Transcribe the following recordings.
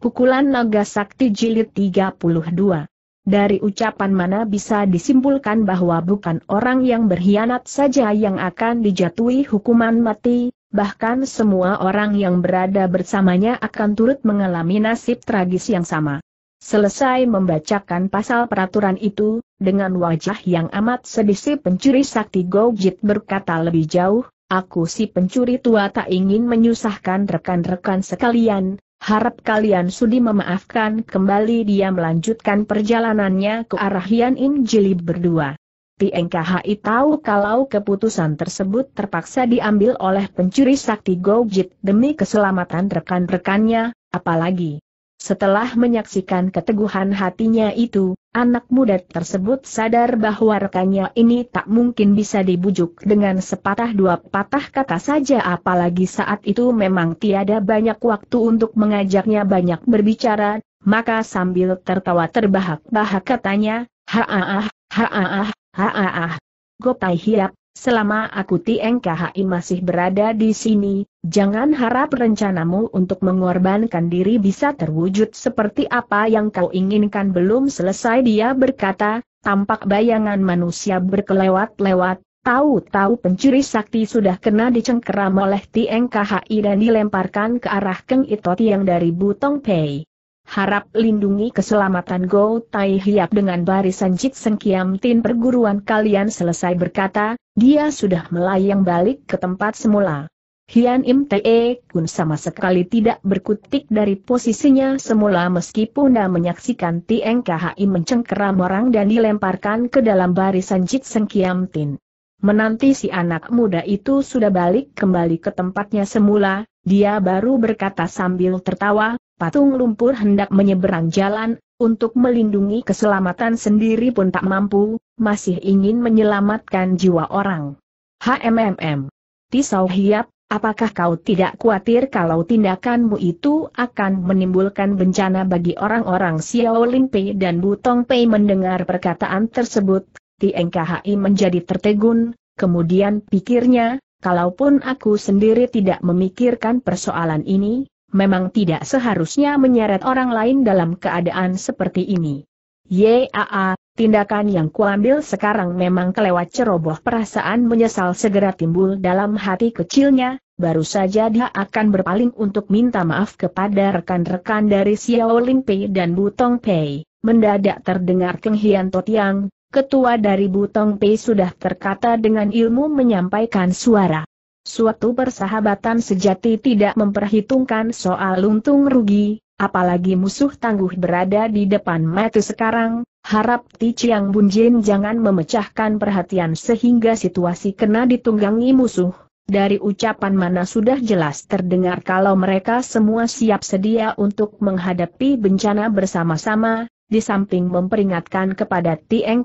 Pukulan Naga Sakti Jilid 32. Dari ucapan mana bisa disimpulkan bahwa bukan orang yang berkhianat saja yang akan dijatuhi hukuman mati, bahkan semua orang yang berada bersamanya akan turut mengalami nasib tragis yang sama. Selesai membacakan pasal peraturan itu, dengan wajah yang amat sedih si pencuri sakti Gojit berkata lebih jauh, Aku si pencuri tua tak ingin menyusahkan rekan-rekan sekalian, Harap kalian sudi memaafkan kembali dia melanjutkan perjalanannya ke arah Hian In Jilib berdua. PNKHI tahu kalau keputusan tersebut terpaksa diambil oleh pencuri sakti Gojit demi keselamatan rekan-rekannya, apalagi setelah menyaksikan keteguhan hatinya itu, Anak muda tersebut sadar bahwa rekannya ini tak mungkin bisa dibujuk dengan sepatah dua patah kata saja apalagi saat itu memang tiada banyak waktu untuk mengajaknya banyak berbicara, maka sambil tertawa terbahak-bahak katanya, haah, haah, haah, Gotai Hiap, Selama aku TNKHI masih berada di sini, jangan harap rencanamu untuk mengorbankan diri bisa terwujud seperti apa yang kau inginkan belum selesai dia berkata, tampak bayangan manusia berkelewat-lewat, tahu-tahu pencuri sakti sudah kena dicengkeram oleh TNKHI dan dilemparkan ke arah Keng Ito yang dari Butong Pei harap lindungi keselamatan Go Tai Hiap dengan barisan Jit Kiam Tin perguruan kalian selesai berkata, dia sudah melayang balik ke tempat semula. Hian Im Te Kun sama sekali tidak berkutik dari posisinya semula meskipun dia menyaksikan Tieng Khi mencengkeram orang dan dilemparkan ke dalam barisan Jit Kiam Tin. Menanti si anak muda itu sudah balik kembali ke tempatnya semula, dia baru berkata sambil tertawa, Patung lumpur hendak menyeberang jalan, untuk melindungi keselamatan sendiri pun tak mampu, masih ingin menyelamatkan jiwa orang. HMMM. Tisau Hiap, apakah kau tidak khawatir kalau tindakanmu itu akan menimbulkan bencana bagi orang-orang Xiao Lin Pei dan Butong Pei mendengar perkataan tersebut, Tieng menjadi tertegun, kemudian pikirnya, kalaupun aku sendiri tidak memikirkan persoalan ini, memang tidak seharusnya menyeret orang lain dalam keadaan seperti ini. Yaa, tindakan yang kuambil sekarang memang kelewat ceroboh perasaan menyesal segera timbul dalam hati kecilnya, baru saja dia akan berpaling untuk minta maaf kepada rekan-rekan dari Xiao Pei dan Butong Pei. Mendadak terdengar Keng Hian Totiang, ketua dari Butong Pei sudah terkata dengan ilmu menyampaikan suara. Suatu persahabatan sejati tidak memperhitungkan soal luntung rugi, apalagi musuh tangguh berada di depan mata sekarang, harap Ti Chiang Bun Bunjin jangan memecahkan perhatian sehingga situasi kena ditunggangi musuh. Dari ucapan mana sudah jelas terdengar kalau mereka semua siap sedia untuk menghadapi bencana bersama-sama, di samping memperingatkan kepada Tieng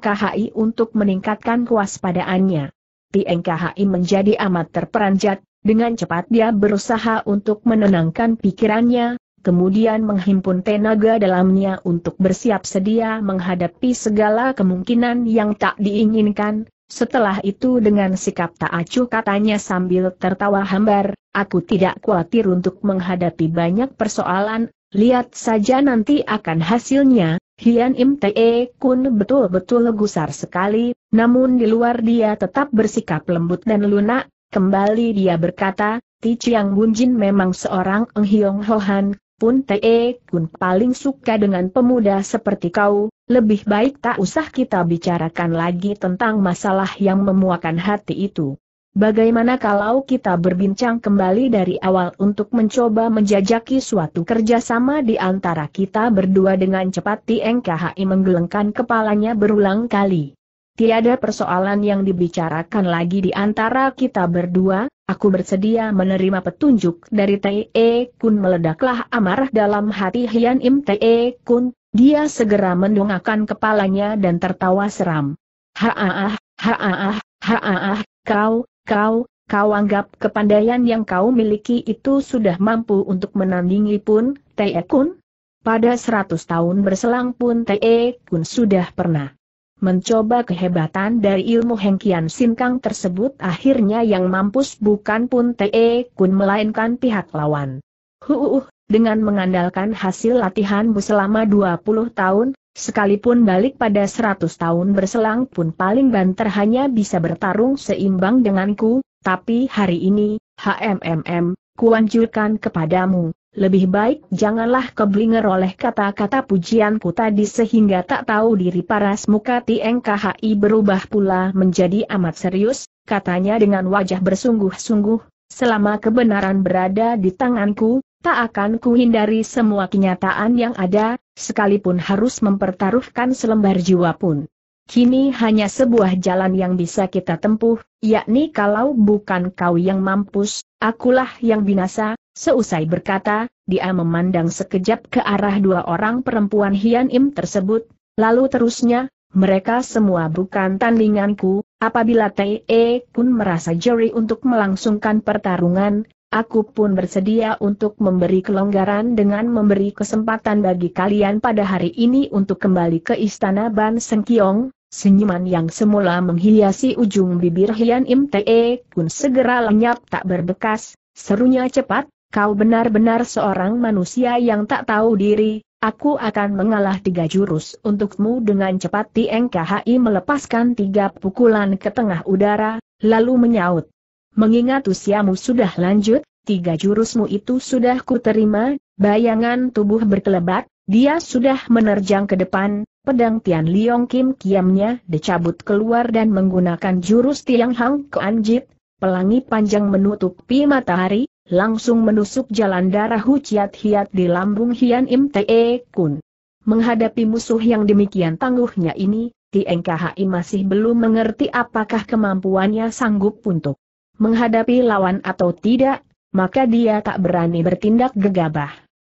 untuk meningkatkan kewaspadaannya. Tieng NKHI menjadi amat terperanjat, dengan cepat dia berusaha untuk menenangkan pikirannya, kemudian menghimpun tenaga dalamnya untuk bersiap sedia menghadapi segala kemungkinan yang tak diinginkan. Setelah itu dengan sikap tak acuh katanya sambil tertawa hambar, aku tidak khawatir untuk menghadapi banyak persoalan, lihat saja nanti akan hasilnya, Hian Im Te Kun betul-betul gusar sekali, namun di luar dia tetap bersikap lembut dan lunak, kembali dia berkata, Ti Chiang Bunjin memang seorang Eng Hiong Hohan, pun Te Kun paling suka dengan pemuda seperti kau, lebih baik tak usah kita bicarakan lagi tentang masalah yang memuakan hati itu. Bagaimana kalau kita berbincang kembali dari awal untuk mencoba menjajaki suatu kerjasama di antara kita berdua dengan cepat TNKHI menggelengkan kepalanya berulang kali. Tiada persoalan yang dibicarakan lagi di antara kita berdua, aku bersedia menerima petunjuk dari Te Kun meledaklah amarah dalam hati Hian Im Te Kun, dia segera mendongakkan kepalanya dan tertawa seram. Haaah, haaah, haaah, kau, Kau, kau anggap kepandaian yang kau miliki itu sudah mampu untuk menandingi pun, Te e Kun? Pada seratus tahun berselang pun Te e Kun sudah pernah mencoba kehebatan dari ilmu Hengkian Sinkang tersebut akhirnya yang mampus bukan pun Te e Kun melainkan pihak lawan. Huuuh, dengan mengandalkan hasil latihanmu selama 20 tahun, sekalipun balik pada 100 tahun berselang pun paling banter hanya bisa bertarung seimbang denganku, tapi hari ini, HMMM, kuanjurkan kepadamu, lebih baik janganlah keblinger oleh kata-kata pujianku tadi sehingga tak tahu diri paras muka TNKHI berubah pula menjadi amat serius, katanya dengan wajah bersungguh-sungguh, selama kebenaran berada di tanganku, tak akan kuhindari semua kenyataan yang ada, sekalipun harus mempertaruhkan selembar jiwa pun. Kini hanya sebuah jalan yang bisa kita tempuh, yakni kalau bukan kau yang mampus, akulah yang binasa, seusai berkata, dia memandang sekejap ke arah dua orang perempuan Hian Im tersebut, lalu terusnya, mereka semua bukan tandinganku, apabila T.E. Kun merasa jeri untuk melangsungkan pertarungan, Aku pun bersedia untuk memberi kelonggaran dengan memberi kesempatan bagi kalian pada hari ini untuk kembali ke Istana Ban Kiong. Senyuman yang semula menghiasi ujung bibir Hian Im Te Kun segera lenyap tak berbekas, serunya cepat, kau benar-benar seorang manusia yang tak tahu diri, aku akan mengalah tiga jurus untukmu dengan cepat TNKHI melepaskan tiga pukulan ke tengah udara, lalu menyaut. Mengingat usiamu sudah lanjut, tiga jurusmu itu sudah kuterima, bayangan tubuh berkelebat, dia sudah menerjang ke depan, pedang Tian Liong Kim Kiamnya dicabut keluar dan menggunakan jurus Tiang Hang ke Anjit, pelangi panjang menutupi matahari, langsung menusuk jalan darah Huciat Hiat di lambung Hian Im Te e Kun. Menghadapi musuh yang demikian tangguhnya ini, Tieng Khi masih belum mengerti apakah kemampuannya sanggup untuk menghadapi lawan atau tidak, maka dia tak berani bertindak gegabah.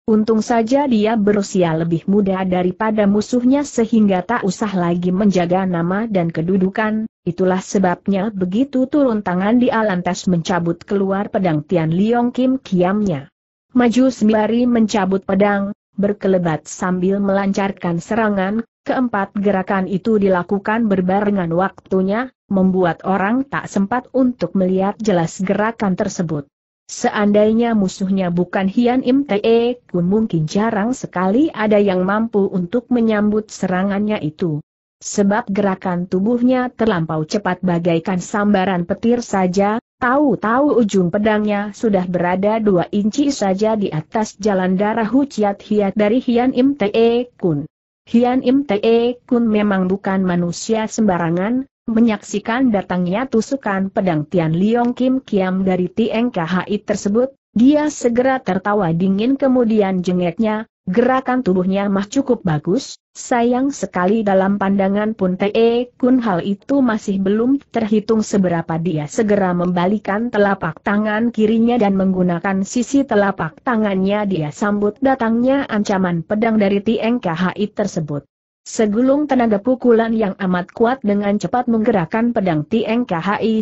Untung saja dia berusia lebih muda daripada musuhnya sehingga tak usah lagi menjaga nama dan kedudukan, itulah sebabnya begitu turun tangan di Alantas mencabut keluar pedang Tian Liong Kim Kiamnya. Maju sembari mencabut pedang, berkelebat sambil melancarkan serangan, keempat gerakan itu dilakukan berbarengan waktunya, membuat orang tak sempat untuk melihat jelas gerakan tersebut. Seandainya musuhnya bukan Hian Im Te pun e mungkin jarang sekali ada yang mampu untuk menyambut serangannya itu. Sebab gerakan tubuhnya terlampau cepat bagaikan sambaran petir saja, Tahu-tahu ujung pedangnya sudah berada dua inci saja di atas jalan darah Huciat Hiat dari Hian Im Te e Kun. Hian Im Te e Kun memang bukan manusia sembarangan, menyaksikan datangnya tusukan pedang Tian Liong Kim Kiam dari TNKHI tersebut, dia segera tertawa dingin kemudian jengeknya, Gerakan tubuhnya mah cukup bagus, sayang sekali dalam pandangan Pun Te Kun hal itu masih belum terhitung seberapa dia segera membalikan telapak tangan kirinya dan menggunakan sisi telapak tangannya dia sambut datangnya ancaman pedang dari Tieng tersebut. Segulung tenaga pukulan yang amat kuat dengan cepat menggerakkan pedang Tieng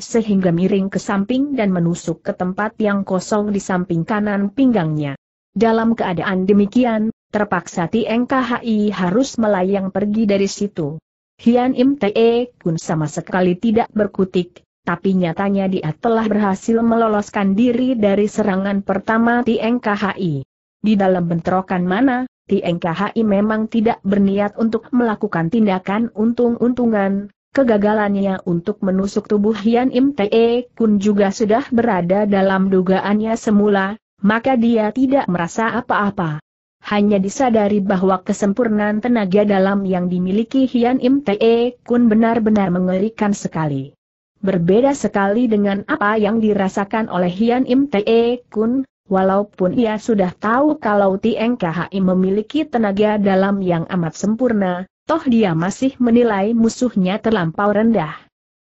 sehingga miring ke samping dan menusuk ke tempat yang kosong di samping kanan pinggangnya. Dalam keadaan demikian, Terpaksa Tieng harus melayang pergi dari situ. Hian Im Te Kun sama sekali tidak berkutik, tapi nyatanya dia telah berhasil meloloskan diri dari serangan pertama Tieng Di dalam bentrokan mana, Tieng memang tidak berniat untuk melakukan tindakan untung-untungan, Kegagalannya untuk menusuk tubuh Hian Im Te Kun juga sudah berada dalam dugaannya semula, maka dia tidak merasa apa-apa hanya disadari bahwa kesempurnaan tenaga dalam yang dimiliki Hian Im Te Kun benar-benar mengerikan sekali. Berbeda sekali dengan apa yang dirasakan oleh Hian Im Te Kun, walaupun ia sudah tahu kalau Tieng KHI memiliki tenaga dalam yang amat sempurna, toh dia masih menilai musuhnya terlampau rendah.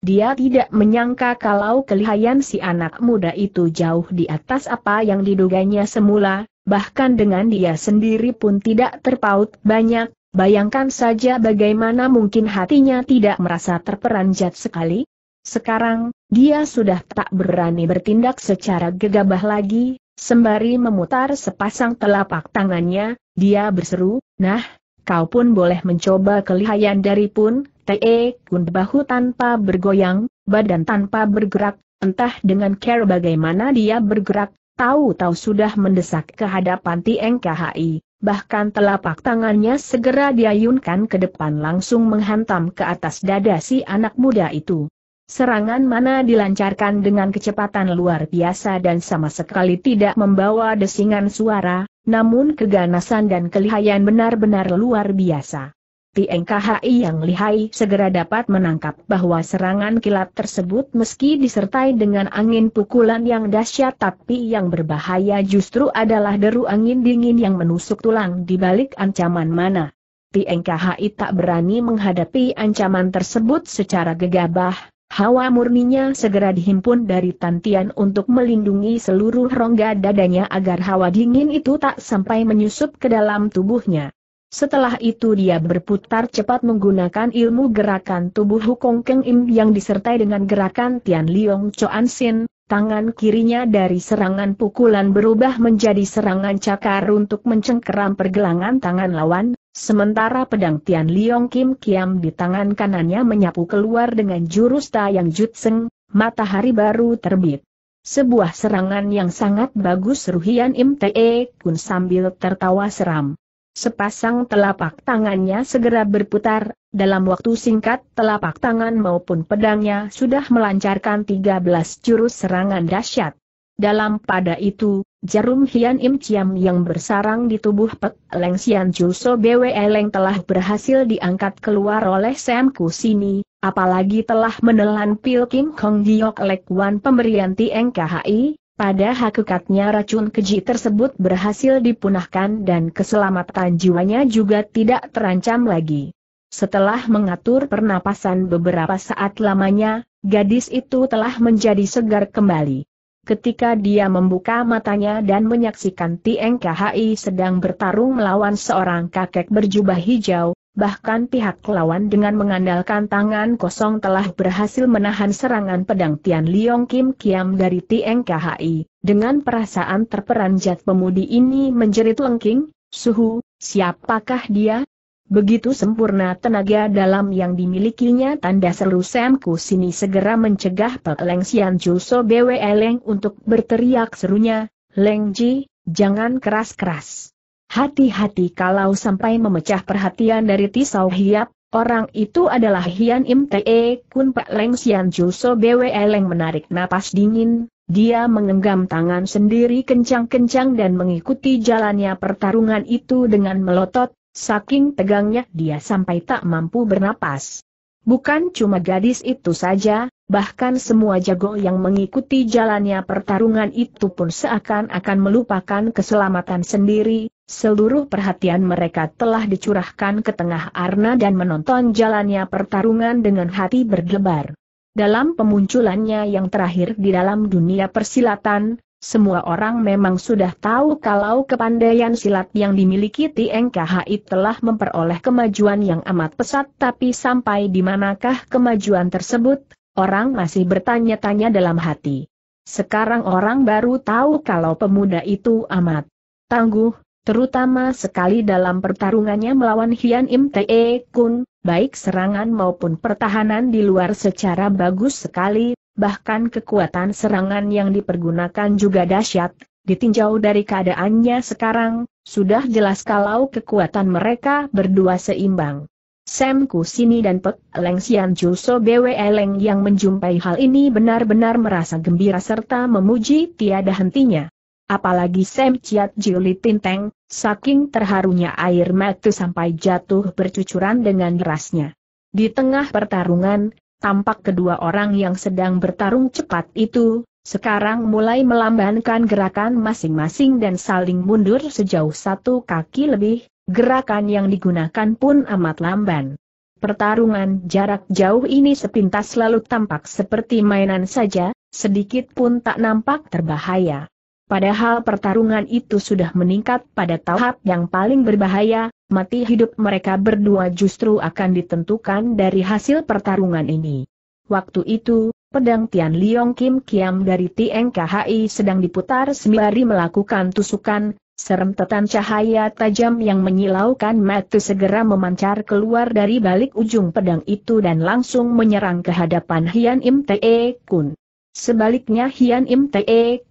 Dia tidak menyangka kalau kelihayan si anak muda itu jauh di atas apa yang diduganya semula, bahkan dengan dia sendiri pun tidak terpaut banyak, bayangkan saja bagaimana mungkin hatinya tidak merasa terperanjat sekali. Sekarang, dia sudah tak berani bertindak secara gegabah lagi, sembari memutar sepasang telapak tangannya, dia berseru, nah, kau pun boleh mencoba kelihayan daripun." pun, te kun bahu tanpa bergoyang, badan tanpa bergerak, entah dengan care bagaimana dia bergerak, tahu-tahu sudah mendesak ke hadapan TNKHI, bahkan telapak tangannya segera diayunkan ke depan langsung menghantam ke atas dada si anak muda itu. Serangan mana dilancarkan dengan kecepatan luar biasa dan sama sekali tidak membawa desingan suara, namun keganasan dan kelihayan benar-benar luar biasa. Tieng yang lihai segera dapat menangkap bahwa serangan kilat tersebut meski disertai dengan angin pukulan yang dahsyat tapi yang berbahaya justru adalah deru angin dingin yang menusuk tulang di balik ancaman mana. Tieng tak berani menghadapi ancaman tersebut secara gegabah, Hawa murninya segera dihimpun dari tantian untuk melindungi seluruh rongga dadanya agar hawa dingin itu tak sampai menyusup ke dalam tubuhnya. Setelah itu dia berputar cepat menggunakan ilmu gerakan tubuh Hukong Keng Im yang disertai dengan gerakan Tian Liong Choan Sin, tangan kirinya dari serangan pukulan berubah menjadi serangan cakar untuk mencengkeram pergelangan tangan lawan, sementara pedang Tian Liong Kim Kiam di tangan kanannya menyapu keluar dengan jurus Tayang Jutseng, matahari baru terbit. Sebuah serangan yang sangat bagus Ruhian Im Te Kun sambil tertawa seram. Sepasang telapak tangannya segera berputar, dalam waktu singkat telapak tangan maupun pedangnya sudah melancarkan 13 jurus serangan dahsyat. Dalam pada itu, jarum Hian Im Chiam yang bersarang di tubuh Pek Leng Xian Juso Bwe Leng telah berhasil diangkat keluar oleh Sam Kusini, apalagi telah menelan Pil Kim Kong Giok Lek Wan pemberian Tieng KHI, pada hakikatnya racun keji tersebut berhasil dipunahkan dan keselamatan jiwanya juga tidak terancam lagi. Setelah mengatur pernapasan beberapa saat lamanya, gadis itu telah menjadi segar kembali. Ketika dia membuka matanya dan menyaksikan Tieng KHI sedang bertarung melawan seorang kakek berjubah hijau, bahkan pihak lawan dengan mengandalkan tangan kosong telah berhasil menahan serangan pedang Tian Liong Kim Kiam dari Tieng KHI. Dengan perasaan terperanjat pemudi ini menjerit lengking, suhu, siapakah dia? Begitu sempurna tenaga dalam yang dimilikinya tanda seru Sam Kusini segera mencegah Pek Leng Sian Juso Bwe Leng untuk berteriak serunya, Leng Ji, jangan keras-keras. Hati-hati kalau sampai memecah perhatian dari Tisau Hiap, orang itu adalah Hian Im Te e, Kun Pak Leng Sian Ju Bwe e Leng menarik napas dingin, dia mengenggam tangan sendiri kencang-kencang dan mengikuti jalannya pertarungan itu dengan melotot, saking tegangnya dia sampai tak mampu bernapas. Bukan cuma gadis itu saja, bahkan semua jago yang mengikuti jalannya pertarungan itu pun seakan-akan melupakan keselamatan sendiri, Seluruh perhatian mereka telah dicurahkan ke tengah arna dan menonton jalannya pertarungan dengan hati berdebar. Dalam pemunculannya yang terakhir di dalam dunia persilatan, semua orang memang sudah tahu kalau kepandaian silat yang dimiliki TNKHI telah memperoleh kemajuan yang amat pesat tapi sampai di manakah kemajuan tersebut, orang masih bertanya-tanya dalam hati. Sekarang orang baru tahu kalau pemuda itu amat tangguh, terutama sekali dalam pertarungannya melawan Hian Im Te Kun, baik serangan maupun pertahanan di luar secara bagus sekali, bahkan kekuatan serangan yang dipergunakan juga dahsyat. Ditinjau dari keadaannya sekarang, sudah jelas kalau kekuatan mereka berdua seimbang. Sam Kusini dan Pek Leng Sian Juso Bwe Leng yang menjumpai hal ini benar-benar merasa gembira serta memuji tiada hentinya. Apalagi Sam Chiat Juli Tinteng, saking terharunya air mata sampai jatuh bercucuran dengan derasnya. Di tengah pertarungan, tampak kedua orang yang sedang bertarung cepat itu, sekarang mulai melambankan gerakan masing-masing dan saling mundur sejauh satu kaki lebih, gerakan yang digunakan pun amat lamban. Pertarungan jarak jauh ini sepintas lalu tampak seperti mainan saja, sedikit pun tak nampak terbahaya. Padahal pertarungan itu sudah meningkat pada tahap yang paling berbahaya, mati hidup mereka berdua justru akan ditentukan dari hasil pertarungan ini. Waktu itu, pedang Tian Liong Kim Kiam dari Tieng KHI sedang diputar sembari melakukan tusukan, serem serentetan cahaya tajam yang menyilaukan mata segera memancar keluar dari balik ujung pedang itu dan langsung menyerang ke hadapan Hian Im Te e Kun. Sebaliknya Hian Im Te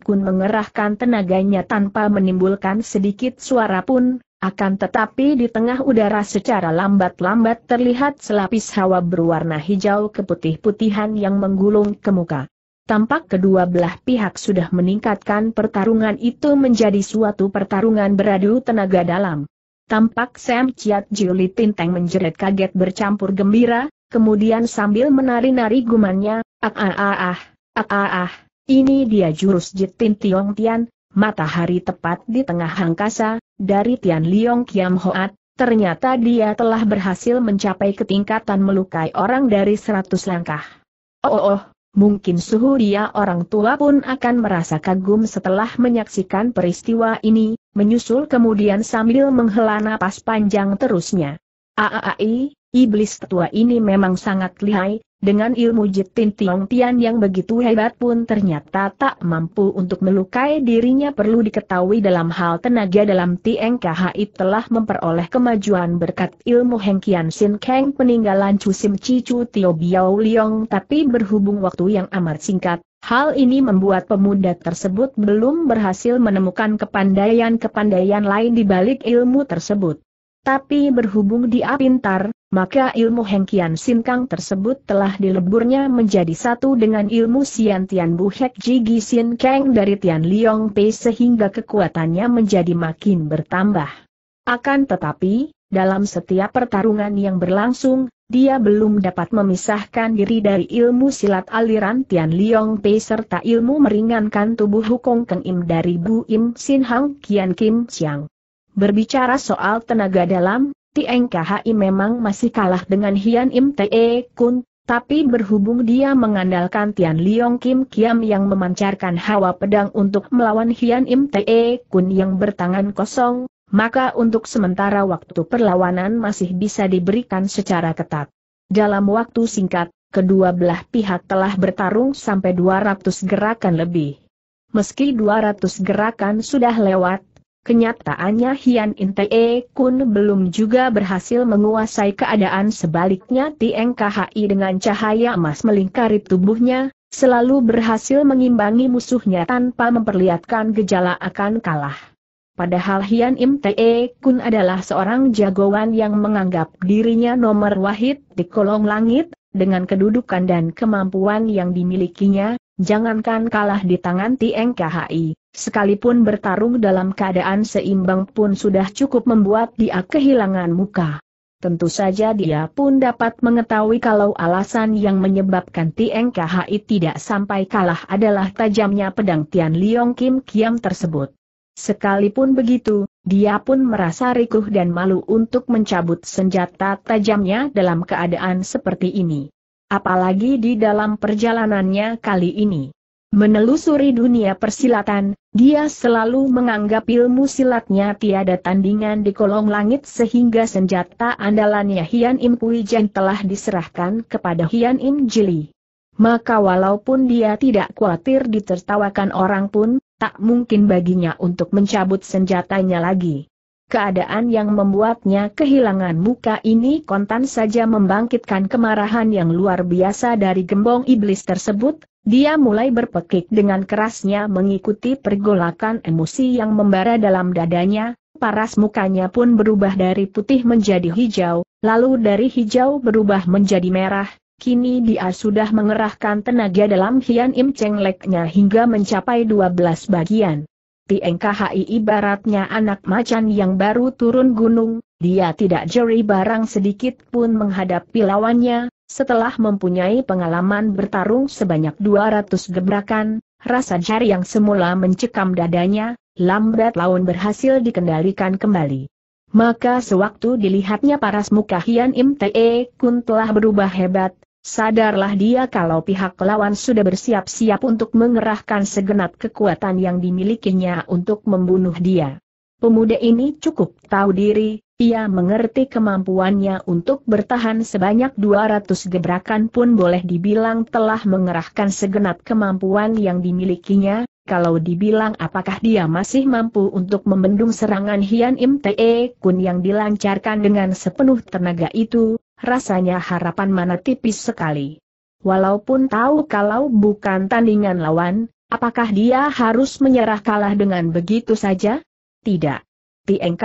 Kun mengerahkan tenaganya tanpa menimbulkan sedikit suara pun, akan tetapi di tengah udara secara lambat-lambat terlihat selapis hawa berwarna hijau keputih-putihan yang menggulung ke muka. Tampak kedua belah pihak sudah meningkatkan pertarungan itu menjadi suatu pertarungan beradu tenaga dalam. Tampak Sam Chiat Juli Tinteng menjerit kaget bercampur gembira, kemudian sambil menari-nari gumannya, ah ah ah ah, Ah ah ah, ini dia jurus Jitin Tiong Tian, matahari tepat di tengah angkasa, dari Tian Liong Kiam Hoat, ternyata dia telah berhasil mencapai ketingkatan melukai orang dari seratus langkah. Oh oh oh, mungkin suhu dia orang tua pun akan merasa kagum setelah menyaksikan peristiwa ini, menyusul kemudian sambil menghela napas panjang terusnya. Aaai, ah, ah, ah, iblis tua ini memang sangat lihai, dengan ilmu Jitin Tiong Tian yang begitu hebat pun ternyata tak mampu untuk melukai dirinya perlu diketahui dalam hal tenaga dalam Tieng Kahai telah memperoleh kemajuan berkat ilmu Heng Kian Sin Kang peninggalan Chi Chu Tio Biao Liong tapi berhubung waktu yang amat singkat, Hal ini membuat pemuda tersebut belum berhasil menemukan kepandaian-kepandaian lain di balik ilmu tersebut. Tapi berhubung dia pintar, maka ilmu hengkian Kian tersebut telah dileburnya menjadi satu dengan ilmu Sian Tian Bu Hek Ji Gi Sin Kang dari Tian Liong Pei sehingga kekuatannya menjadi makin bertambah. Akan tetapi, dalam setiap pertarungan yang berlangsung, dia belum dapat memisahkan diri dari ilmu silat aliran Tian Liong Pei serta ilmu meringankan tubuh Hukong Keng Im dari Bu Im Sin Hang Kian Kim siang. Berbicara soal tenaga dalam, TNKHI memang masih kalah dengan Hian Im Te Kun, tapi berhubung dia mengandalkan Tian Liong Kim Kiam yang memancarkan hawa pedang untuk melawan Hian Im Te Kun yang bertangan kosong, maka untuk sementara waktu perlawanan masih bisa diberikan secara ketat. Dalam waktu singkat, kedua belah pihak telah bertarung sampai 200 gerakan lebih. Meski 200 gerakan sudah lewat, Kenyataannya Hian Intee Kun belum juga berhasil menguasai keadaan sebaliknya Tieng KHI dengan cahaya emas melingkari tubuhnya, selalu berhasil mengimbangi musuhnya tanpa memperlihatkan gejala akan kalah. Padahal Hian Im e Kun adalah seorang jagoan yang menganggap dirinya nomor wahid di kolong langit, dengan kedudukan dan kemampuan yang dimilikinya, jangankan kalah di tangan Tieng KHI sekalipun bertarung dalam keadaan seimbang pun sudah cukup membuat dia kehilangan muka. Tentu saja dia pun dapat mengetahui kalau alasan yang menyebabkan Tieng Kahai tidak sampai kalah adalah tajamnya pedang Tian Liong Kim Kiam tersebut. Sekalipun begitu, dia pun merasa rikuh dan malu untuk mencabut senjata tajamnya dalam keadaan seperti ini. Apalagi di dalam perjalanannya kali ini. Menelusuri dunia persilatan, dia selalu menganggap ilmu silatnya tiada tandingan di kolong langit sehingga senjata andalannya Hian Im Kui Jen telah diserahkan kepada Hian Im Jili. Maka walaupun dia tidak khawatir ditertawakan orang pun, tak mungkin baginya untuk mencabut senjatanya lagi. Keadaan yang membuatnya kehilangan muka ini kontan saja membangkitkan kemarahan yang luar biasa dari gembong iblis tersebut, dia mulai berpekik dengan kerasnya mengikuti pergolakan emosi yang membara dalam dadanya, paras mukanya pun berubah dari putih menjadi hijau, lalu dari hijau berubah menjadi merah, kini dia sudah mengerahkan tenaga dalam hian im cengleknya hingga mencapai 12 bagian. Tieng ibaratnya anak macan yang baru turun gunung, dia tidak jeri barang sedikit pun menghadapi lawannya, setelah mempunyai pengalaman bertarung sebanyak 200 gebrakan, rasa jari yang semula mencekam dadanya, lambat laun berhasil dikendalikan kembali. Maka sewaktu dilihatnya paras muka Hian Im Te e Kun telah berubah hebat, sadarlah dia kalau pihak lawan sudah bersiap-siap untuk mengerahkan segenap kekuatan yang dimilikinya untuk membunuh dia. Pemuda ini cukup tahu diri, ia mengerti kemampuannya untuk bertahan sebanyak 200 gebrakan pun boleh dibilang telah mengerahkan segenap kemampuan yang dimilikinya, kalau dibilang apakah dia masih mampu untuk membendung serangan Hian Im Te Kun yang dilancarkan dengan sepenuh tenaga itu, rasanya harapan mana tipis sekali. Walaupun tahu kalau bukan tandingan lawan, apakah dia harus menyerah kalah dengan begitu saja? Tidak. Tieng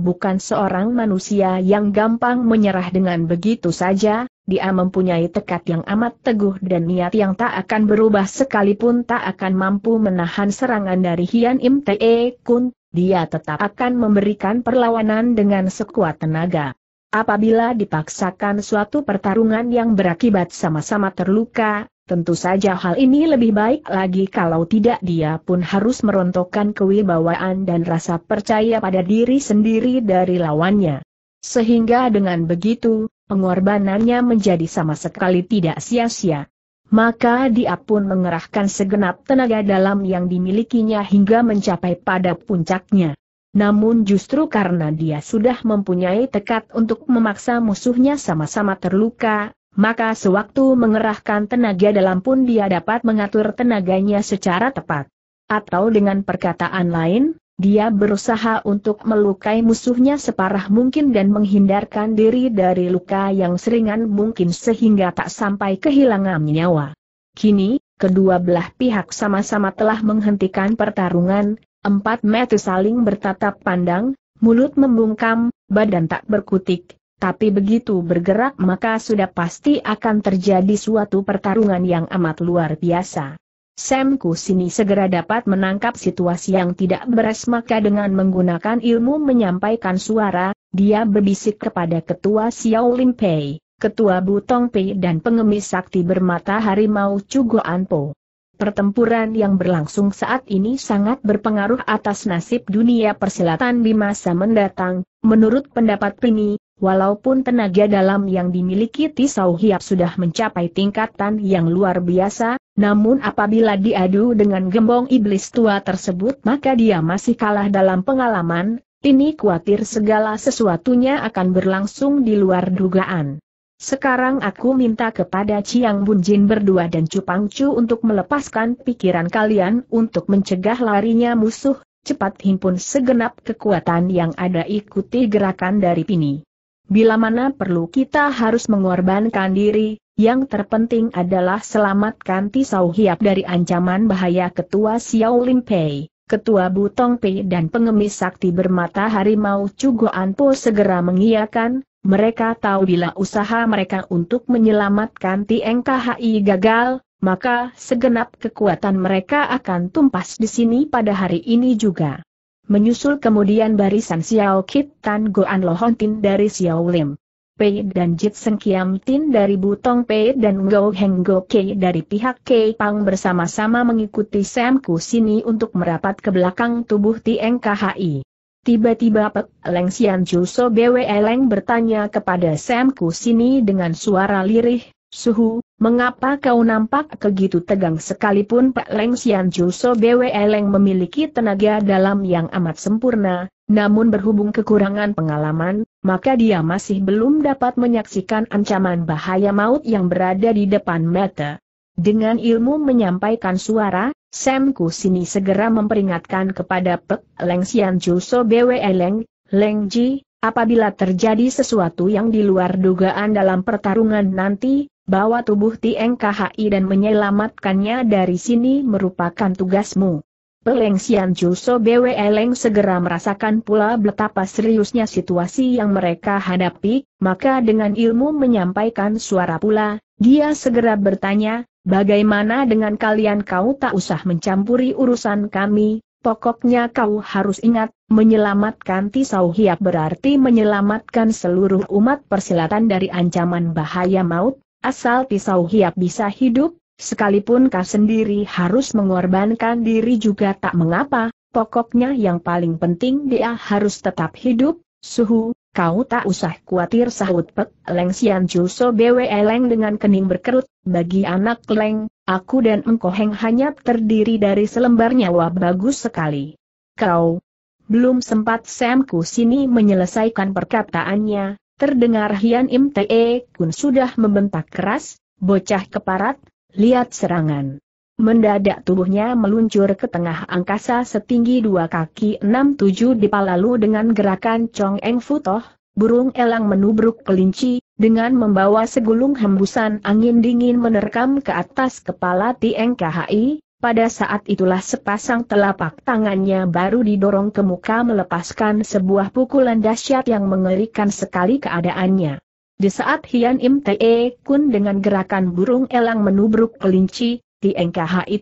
bukan seorang manusia yang gampang menyerah dengan begitu saja, dia mempunyai tekad yang amat teguh dan niat yang tak akan berubah sekalipun tak akan mampu menahan serangan dari Hian Im Te Kun, dia tetap akan memberikan perlawanan dengan sekuat tenaga. Apabila dipaksakan suatu pertarungan yang berakibat sama-sama terluka, Tentu saja hal ini lebih baik lagi kalau tidak dia pun harus merontokkan kewibawaan dan rasa percaya pada diri sendiri dari lawannya. Sehingga dengan begitu, pengorbanannya menjadi sama sekali tidak sia-sia. Maka dia pun mengerahkan segenap tenaga dalam yang dimilikinya hingga mencapai pada puncaknya. Namun justru karena dia sudah mempunyai tekad untuk memaksa musuhnya sama-sama terluka, maka sewaktu mengerahkan tenaga dalam pun dia dapat mengatur tenaganya secara tepat. Atau dengan perkataan lain, dia berusaha untuk melukai musuhnya separah mungkin dan menghindarkan diri dari luka yang seringan mungkin sehingga tak sampai kehilangan nyawa. Kini, kedua belah pihak sama-sama telah menghentikan pertarungan, empat mata saling bertatap pandang, mulut membungkam, badan tak berkutik, tapi begitu bergerak maka sudah pasti akan terjadi suatu pertarungan yang amat luar biasa. Sam Kusini segera dapat menangkap situasi yang tidak beres maka dengan menggunakan ilmu menyampaikan suara, dia berbisik kepada ketua Xiao Lim Pei, ketua Butong Pei dan pengemis sakti bermata harimau Chugo Anpo. Pertempuran yang berlangsung saat ini sangat berpengaruh atas nasib dunia persilatan di masa mendatang, menurut pendapat Pini, Walaupun tenaga dalam yang dimiliki Tisau Hiap sudah mencapai tingkatan yang luar biasa, namun apabila diadu dengan gembong iblis tua tersebut maka dia masih kalah dalam pengalaman, ini khawatir segala sesuatunya akan berlangsung di luar dugaan. Sekarang aku minta kepada Ciang Bunjin berdua dan Cupang Chu untuk melepaskan pikiran kalian untuk mencegah larinya musuh, cepat himpun segenap kekuatan yang ada ikuti gerakan dari Pini. Bila mana perlu kita harus mengorbankan diri, yang terpenting adalah selamatkan Tisau Hiap dari ancaman bahaya ketua Xiao Lim Pei. Ketua Butong Pei dan pengemis sakti bermata harimau Cugo Anpo segera mengiyakan, mereka tahu bila usaha mereka untuk menyelamatkan Tieng KHI gagal, maka segenap kekuatan mereka akan tumpas di sini pada hari ini juga. Menyusul kemudian barisan Xiao Kit Tan Goan Lohon Tin dari Xiao Lim. Pei dan Jit Seng Kiam Tin dari Butong Pei dan Ngou Heng Go Kei dari pihak Kei Pang bersama-sama mengikuti Sam Ku Sini untuk merapat ke belakang tubuh Tieng KHI. Tiba-tiba Pek Leng Sian Ju So Bwe Leng bertanya kepada Sam Ku Sini dengan suara lirih, Suhu, Mengapa kau nampak kegitu tegang sekalipun Pak Leng Xian Juso Bwe Leng memiliki tenaga dalam yang amat sempurna, namun berhubung kekurangan pengalaman, maka dia masih belum dapat menyaksikan ancaman bahaya maut yang berada di depan mata. Dengan ilmu menyampaikan suara, Sam Kusini segera memperingatkan kepada Pek Leng Xian Juso Bwe Leng, Leng Ji, apabila terjadi sesuatu yang di luar dugaan dalam pertarungan nanti, Bawa tubuh Tieng KHI dan menyelamatkannya dari sini merupakan tugasmu. Peleng Sian Juso Bwe Eleng segera merasakan pula betapa seriusnya situasi yang mereka hadapi, maka dengan ilmu menyampaikan suara pula, dia segera bertanya, bagaimana dengan kalian kau tak usah mencampuri urusan kami, pokoknya kau harus ingat, menyelamatkan Tisau Hiap berarti menyelamatkan seluruh umat persilatan dari ancaman bahaya maut, Asal pisau hiap bisa hidup, sekalipun kau sendiri harus mengorbankan diri juga tak mengapa, pokoknya yang paling penting dia harus tetap hidup, suhu, kau tak usah khawatir sahut pek, Leng Sian Juso bewe Leng dengan kening berkerut, bagi anak Leng, aku dan engkau Heng hanya terdiri dari selembar nyawa bagus sekali. Kau, belum sempat Sam sini menyelesaikan perkataannya, Terdengar Hian Im Te e Kun sudah membentak keras, bocah keparat, lihat serangan. Mendadak tubuhnya meluncur ke tengah angkasa setinggi dua kaki enam tujuh dipalalu dengan gerakan Chong Eng Futoh, burung elang menubruk kelinci, dengan membawa segulung hembusan angin dingin menerkam ke atas kepala Tieng Khai, pada saat itulah sepasang telapak tangannya baru didorong ke muka melepaskan sebuah pukulan dahsyat yang mengerikan sekali keadaannya. Di saat Hian Im Te Kun dengan gerakan burung elang menubruk kelinci, Tieng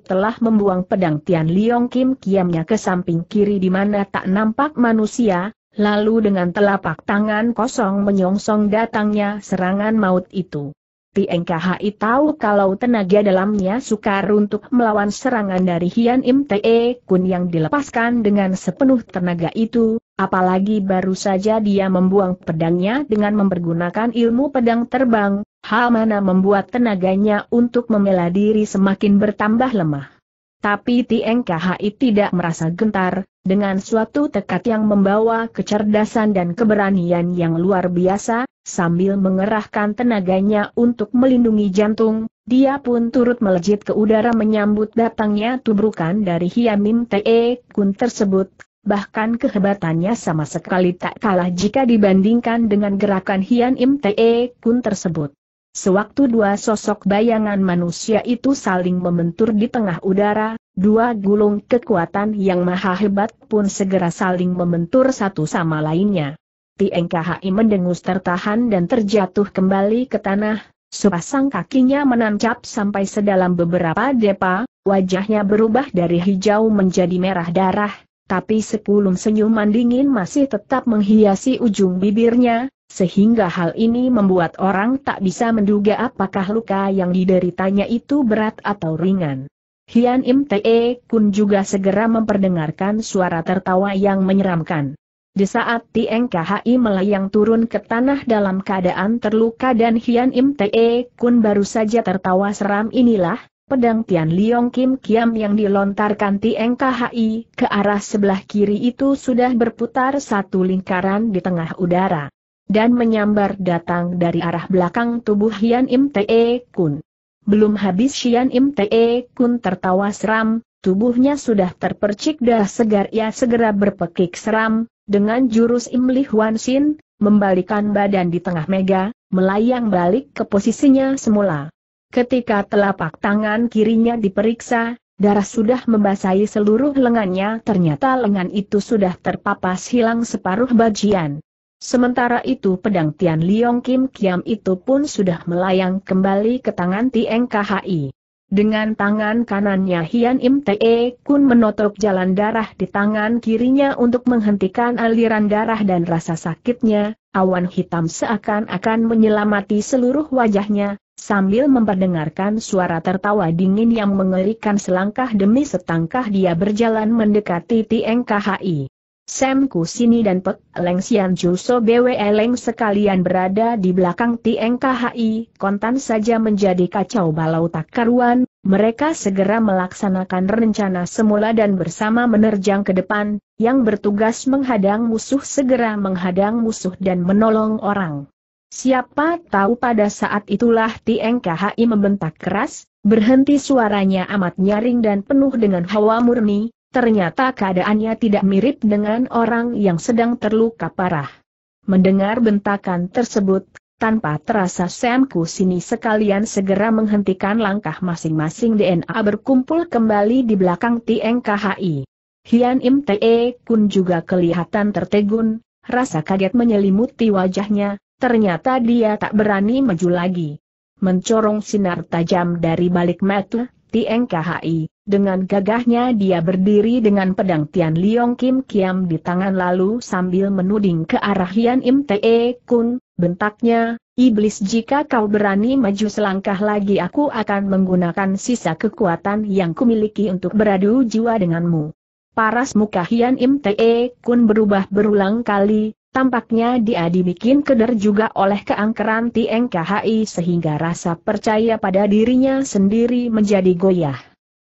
telah membuang pedang Tian Liong Kim Kiamnya ke samping kiri di mana tak nampak manusia, lalu dengan telapak tangan kosong menyongsong datangnya serangan maut itu. Tieng KHI tahu kalau tenaga dalamnya sukar untuk melawan serangan dari Hian Im Te Kun yang dilepaskan dengan sepenuh tenaga itu, apalagi baru saja dia membuang pedangnya dengan mempergunakan ilmu pedang terbang, hal mana membuat tenaganya untuk membela diri semakin bertambah lemah. Tapi Tieng tidak merasa gentar, dengan suatu tekad yang membawa kecerdasan dan keberanian yang luar biasa, sambil mengerahkan tenaganya untuk melindungi jantung, dia pun turut melejit ke udara menyambut datangnya tubrukan dari Hiamim Te Kun tersebut, bahkan kehebatannya sama sekali tak kalah jika dibandingkan dengan gerakan Hian Im Te Kun tersebut. Sewaktu dua sosok bayangan manusia itu saling membentur di tengah udara, dua gulung kekuatan yang maha hebat pun segera saling membentur satu sama lainnya. Tieng mendengus tertahan dan terjatuh kembali ke tanah, sepasang kakinya menancap sampai sedalam beberapa depa, wajahnya berubah dari hijau menjadi merah darah, tapi sepulung senyuman dingin masih tetap menghiasi ujung bibirnya, sehingga hal ini membuat orang tak bisa menduga apakah luka yang dideritanya itu berat atau ringan. Hian Im Te Kun juga segera memperdengarkan suara tertawa yang menyeramkan. Di saat Tieng KHI melayang turun ke tanah dalam keadaan terluka dan Hian Im Te Kun baru saja tertawa seram inilah, Pedang Tian Liong Kim Kiam yang dilontarkan Tieng KHI ke arah sebelah kiri itu sudah berputar satu lingkaran di tengah udara. Dan menyambar datang dari arah belakang tubuh Hian Im Te e Kun. Belum habis Hian Im Te e Kun tertawa seram, tubuhnya sudah terpercik darah segar ia segera berpekik seram, dengan jurus Im Li Huan Sin, membalikan badan di tengah mega, melayang balik ke posisinya semula. Ketika telapak tangan kirinya diperiksa, darah sudah membasahi seluruh lengannya ternyata lengan itu sudah terpapas hilang separuh bagian. Sementara itu pedang Tian Liong Kim Kiam itu pun sudah melayang kembali ke tangan Tieng KHI. Dengan tangan kanannya Hian Im Te Kun menotok jalan darah di tangan kirinya untuk menghentikan aliran darah dan rasa sakitnya, awan hitam seakan-akan menyelamati seluruh wajahnya, Sambil memperdengarkan suara tertawa dingin yang mengerikan selangkah demi setangkah dia berjalan mendekati TNKHI. Sam Kusini dan Pek Leng Sian Juso BW Leng sekalian berada di belakang TNKHI, kontan saja menjadi kacau balau tak karuan, mereka segera melaksanakan rencana semula dan bersama menerjang ke depan, yang bertugas menghadang musuh segera menghadang musuh dan menolong orang. Siapa tahu pada saat itulah Tieng membentak keras, berhenti suaranya amat nyaring dan penuh dengan hawa murni, ternyata keadaannya tidak mirip dengan orang yang sedang terluka parah. Mendengar bentakan tersebut, tanpa terasa Semku sini sekalian segera menghentikan langkah masing-masing DNA berkumpul kembali di belakang Tieng Hian Im Te Kun juga kelihatan tertegun, rasa kaget menyelimuti wajahnya, Ternyata dia tak berani maju lagi. Mencorong sinar tajam dari balik mata, Tieng KHI, dengan gagahnya dia berdiri dengan pedang Tian Liong Kim Kiam di tangan lalu sambil menuding ke arah Hian Im Te Kun, bentaknya, Iblis jika kau berani maju selangkah lagi aku akan menggunakan sisa kekuatan yang kumiliki untuk beradu jiwa denganmu. Paras muka Hian Im Te Kun berubah berulang kali, Tampaknya dia dibikin keder juga oleh keangkeran TNKHI sehingga rasa percaya pada dirinya sendiri menjadi goyah.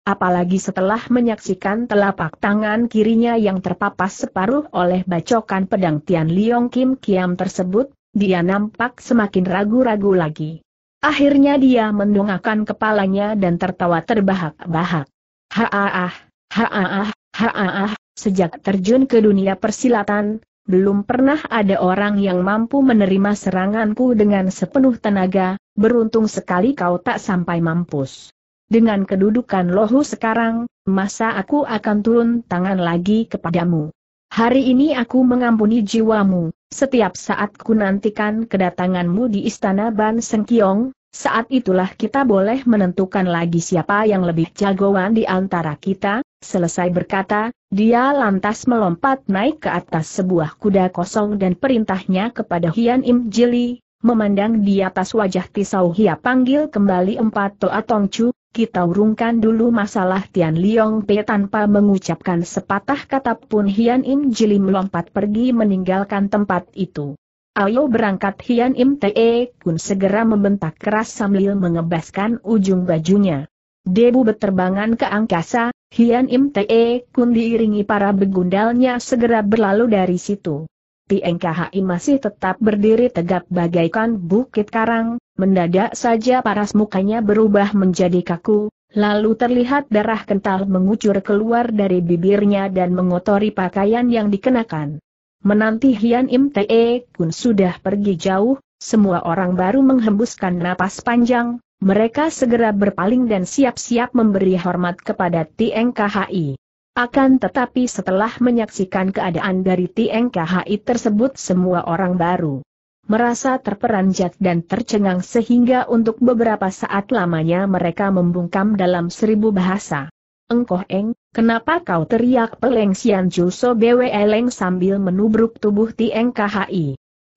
Apalagi setelah menyaksikan telapak tangan kirinya yang terpapas separuh oleh bacokan pedang Tian Liong Kim Kiam tersebut, dia nampak semakin ragu-ragu lagi. Akhirnya dia mendongakkan kepalanya dan tertawa terbahak-bahak. ha-ah-ah, ha-ah-ah, sejak terjun ke dunia persilatan, belum pernah ada orang yang mampu menerima seranganku dengan sepenuh tenaga, beruntung sekali kau tak sampai mampus. Dengan kedudukan lohu sekarang, masa aku akan turun tangan lagi kepadamu. Hari ini aku mengampuni jiwamu, setiap saat ku nantikan kedatanganmu di istana Ban Sengkiong, saat itulah kita boleh menentukan lagi siapa yang lebih jagoan di antara kita, selesai berkata, dia lantas melompat naik ke atas sebuah kuda kosong dan perintahnya kepada Hian Im Jili, memandang di atas wajah Tisau Hia panggil kembali empat Toa Tongcu, kita urungkan dulu masalah Tian Liong Pe tanpa mengucapkan sepatah kata pun Hian Im Jili melompat pergi meninggalkan tempat itu. Ayo berangkat Hian Im Te Kun segera membentak keras sambil mengebaskan ujung bajunya. Debu beterbangan ke angkasa, Hian Im Te Kun e, diiringi para begundalnya segera berlalu dari situ. Tieng Khai masih tetap berdiri tegap bagaikan bukit karang, mendadak saja paras mukanya berubah menjadi kaku, lalu terlihat darah kental mengucur keluar dari bibirnya dan mengotori pakaian yang dikenakan. Menanti Hian Im Te Kun e sudah pergi jauh, semua orang baru menghembuskan napas panjang, mereka segera berpaling dan siap-siap memberi hormat kepada Tieng Akan tetapi setelah menyaksikan keadaan dari Tieng tersebut semua orang baru merasa terperanjat dan tercengang sehingga untuk beberapa saat lamanya mereka membungkam dalam seribu bahasa. Engkoh Eng, kenapa kau teriak peleng Sian Ju Bwe Leng sambil menubruk tubuh Tieng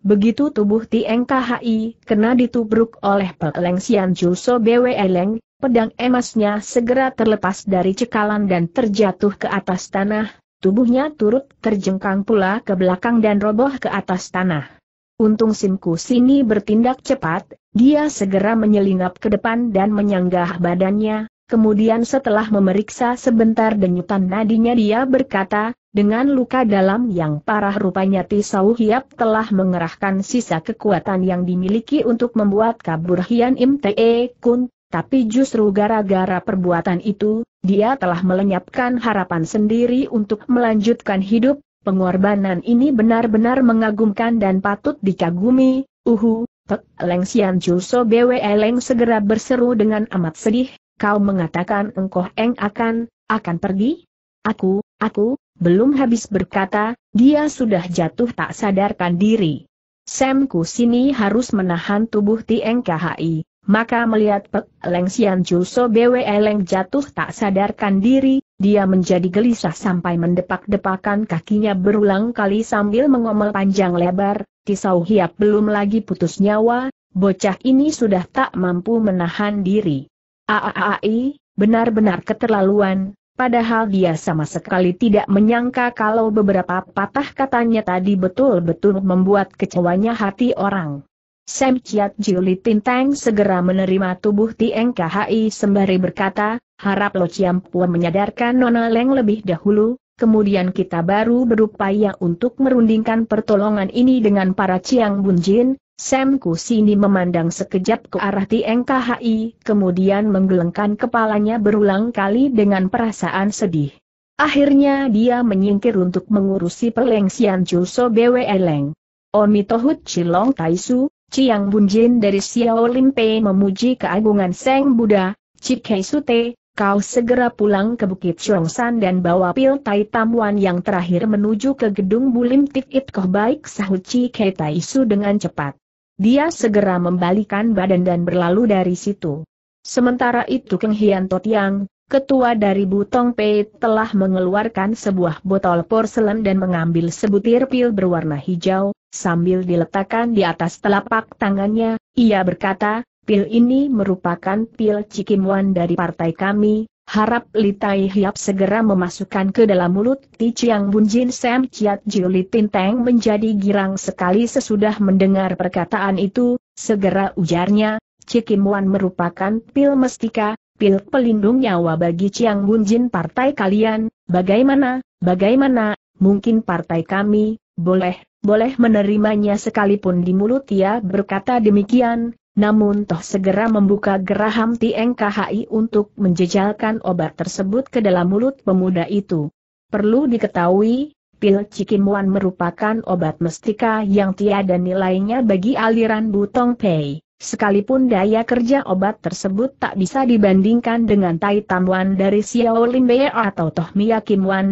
Begitu tubuh Tieng Khi kena ditubruk oleh Peleng Sian Juso Bwe Leng, pedang emasnya segera terlepas dari cekalan dan terjatuh ke atas tanah, tubuhnya turut terjengkang pula ke belakang dan roboh ke atas tanah. Untung Simku Sini bertindak cepat, dia segera menyelinap ke depan dan menyanggah badannya, kemudian setelah memeriksa sebentar denyutan nadinya dia berkata, dengan luka dalam yang parah rupanya Tisau Hiap telah mengerahkan sisa kekuatan yang dimiliki untuk membuat kabur Hian Im Te Kun, tapi justru gara-gara perbuatan itu, dia telah melenyapkan harapan sendiri untuk melanjutkan hidup, pengorbanan ini benar-benar mengagumkan dan patut dikagumi, uhu, Tek Leng Sian Juso Bwe eleng segera berseru dengan amat sedih, kau mengatakan engkau eng akan, akan pergi? Aku, aku, belum habis berkata, dia sudah jatuh tak sadarkan diri. Sam sini harus menahan tubuh Tieng KHI, maka melihat Pek Leng Sian Juso Bwe Leng jatuh tak sadarkan diri, dia menjadi gelisah sampai mendepak-depakan kakinya berulang kali sambil mengomel panjang lebar, Tisau Hiap belum lagi putus nyawa, bocah ini sudah tak mampu menahan diri. Aaai, benar-benar keterlaluan, padahal dia sama sekali tidak menyangka kalau beberapa patah katanya tadi betul-betul membuat kecewanya hati orang. Sam Chiat Juli Tintang segera menerima tubuh Tieng KHI sembari berkata, harap Lo Chiampua menyadarkan Nona Leng lebih dahulu, kemudian kita baru berupaya untuk merundingkan pertolongan ini dengan para Chiang Bunjin, Sam Kusini memandang sekejap ke arah Tieng kemudian menggelengkan kepalanya berulang kali dengan perasaan sedih. Akhirnya dia menyingkir untuk mengurusi pelengsian Chulso Bwe Leng. Omi Tohut Chilong Taisu, Chiang Bunjin dari Lin Pei memuji keagungan Seng Buddha, Cikei Sute, kau segera pulang ke Bukit Chongsan dan bawa pil tai tamuan yang terakhir menuju ke gedung Bulim Tik It Koh Baik sahut Cikei Taisu dengan cepat. Dia segera membalikan badan dan berlalu dari situ. Sementara itu Keng Hian Yang, ketua dari Butong Pei telah mengeluarkan sebuah botol porselen dan mengambil sebutir pil berwarna hijau, sambil diletakkan di atas telapak tangannya, ia berkata, pil ini merupakan pil cikimuan dari partai kami, Harap Li Tai Hiap segera memasukkan ke dalam mulut Ti Chiang Bun Jin Sam Chiat Jiu Li Tin Teng menjadi girang sekali sesudah mendengar perkataan itu, segera ujarnya, Cikimuan merupakan pil mestika, pil pelindung nyawa bagi Chiang Bun Jin partai kalian, bagaimana, bagaimana, mungkin partai kami, boleh, boleh menerimanya sekalipun di mulut ia berkata demikian, namun toh segera membuka geraham TNKHI untuk menjejalkan obat tersebut ke dalam mulut pemuda itu. Perlu diketahui, pil cikimuan merupakan obat mestika yang tiada nilainya bagi aliran Butong Pei. Sekalipun daya kerja obat tersebut tak bisa dibandingkan dengan Tai Tamuan dari Xiao Limbe atau Toh Mia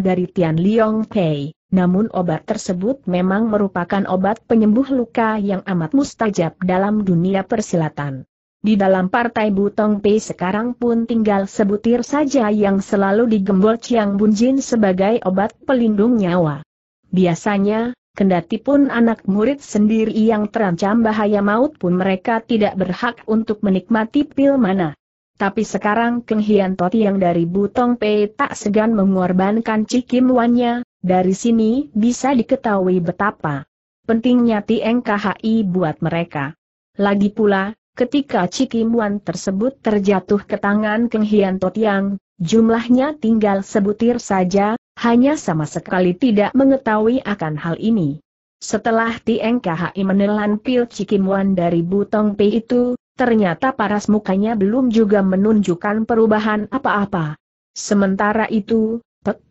dari Tian Liong Pei, namun obat tersebut memang merupakan obat penyembuh luka yang amat mustajab dalam dunia persilatan. Di dalam partai Butong Pei sekarang pun tinggal sebutir saja yang selalu digembol Chiang Bunjin sebagai obat pelindung nyawa. Biasanya, kendati pun anak murid sendiri yang terancam bahaya maut pun mereka tidak berhak untuk menikmati pil mana. Tapi sekarang Keng Hian Toti yang dari Butong Pei tak segan mengorbankan Cikim Wannya. Dari sini bisa diketahui betapa pentingnya TNKHI buat mereka. Lagi pula, ketika Cikimuan tersebut terjatuh ke tangan Keng Hian Totiang, jumlahnya tinggal sebutir saja, hanya sama sekali tidak mengetahui akan hal ini. Setelah TNKHI menelan pil Cikimuan dari Butong Pi itu, ternyata paras mukanya belum juga menunjukkan perubahan apa-apa. Sementara itu,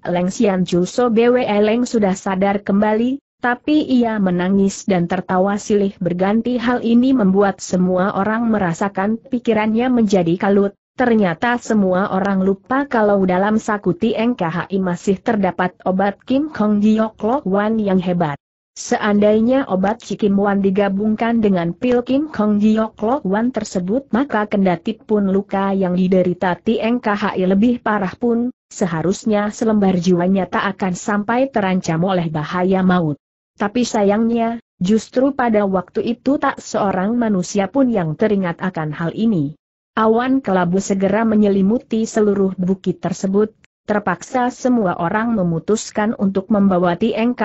Leng Sian Juso Bwe Leng sudah sadar kembali, tapi ia menangis dan tertawa silih berganti hal ini membuat semua orang merasakan pikirannya menjadi kalut. Ternyata semua orang lupa kalau dalam sakuti NKHI masih terdapat obat Kim Kong Giok Lok Wan yang hebat. Seandainya obat Cikim Wan digabungkan dengan pil Kim Kong Giok Lok Wan tersebut maka kendati pun luka yang diderita Tieng KHI lebih parah pun, seharusnya selembar jiwanya tak akan sampai terancam oleh bahaya maut. Tapi sayangnya, justru pada waktu itu tak seorang manusia pun yang teringat akan hal ini. Awan kelabu segera menyelimuti seluruh bukit tersebut, terpaksa semua orang memutuskan untuk membawa Tieng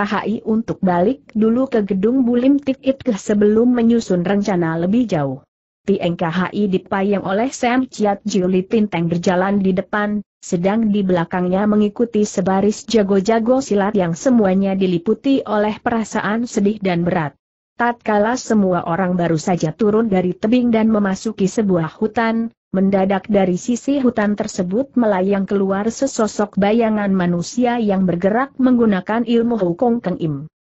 untuk balik dulu ke gedung Bulim Tikit sebelum menyusun rencana lebih jauh. Tieng KHI dipayang oleh Sam Chiat Juli Tinteng berjalan di depan, sedang di belakangnya mengikuti sebaris jago-jago silat yang semuanya diliputi oleh perasaan sedih dan berat. Tatkala semua orang baru saja turun dari tebing dan memasuki sebuah hutan, Mendadak dari sisi hutan tersebut melayang keluar sesosok bayangan manusia yang bergerak menggunakan ilmu Hukong Keng Im.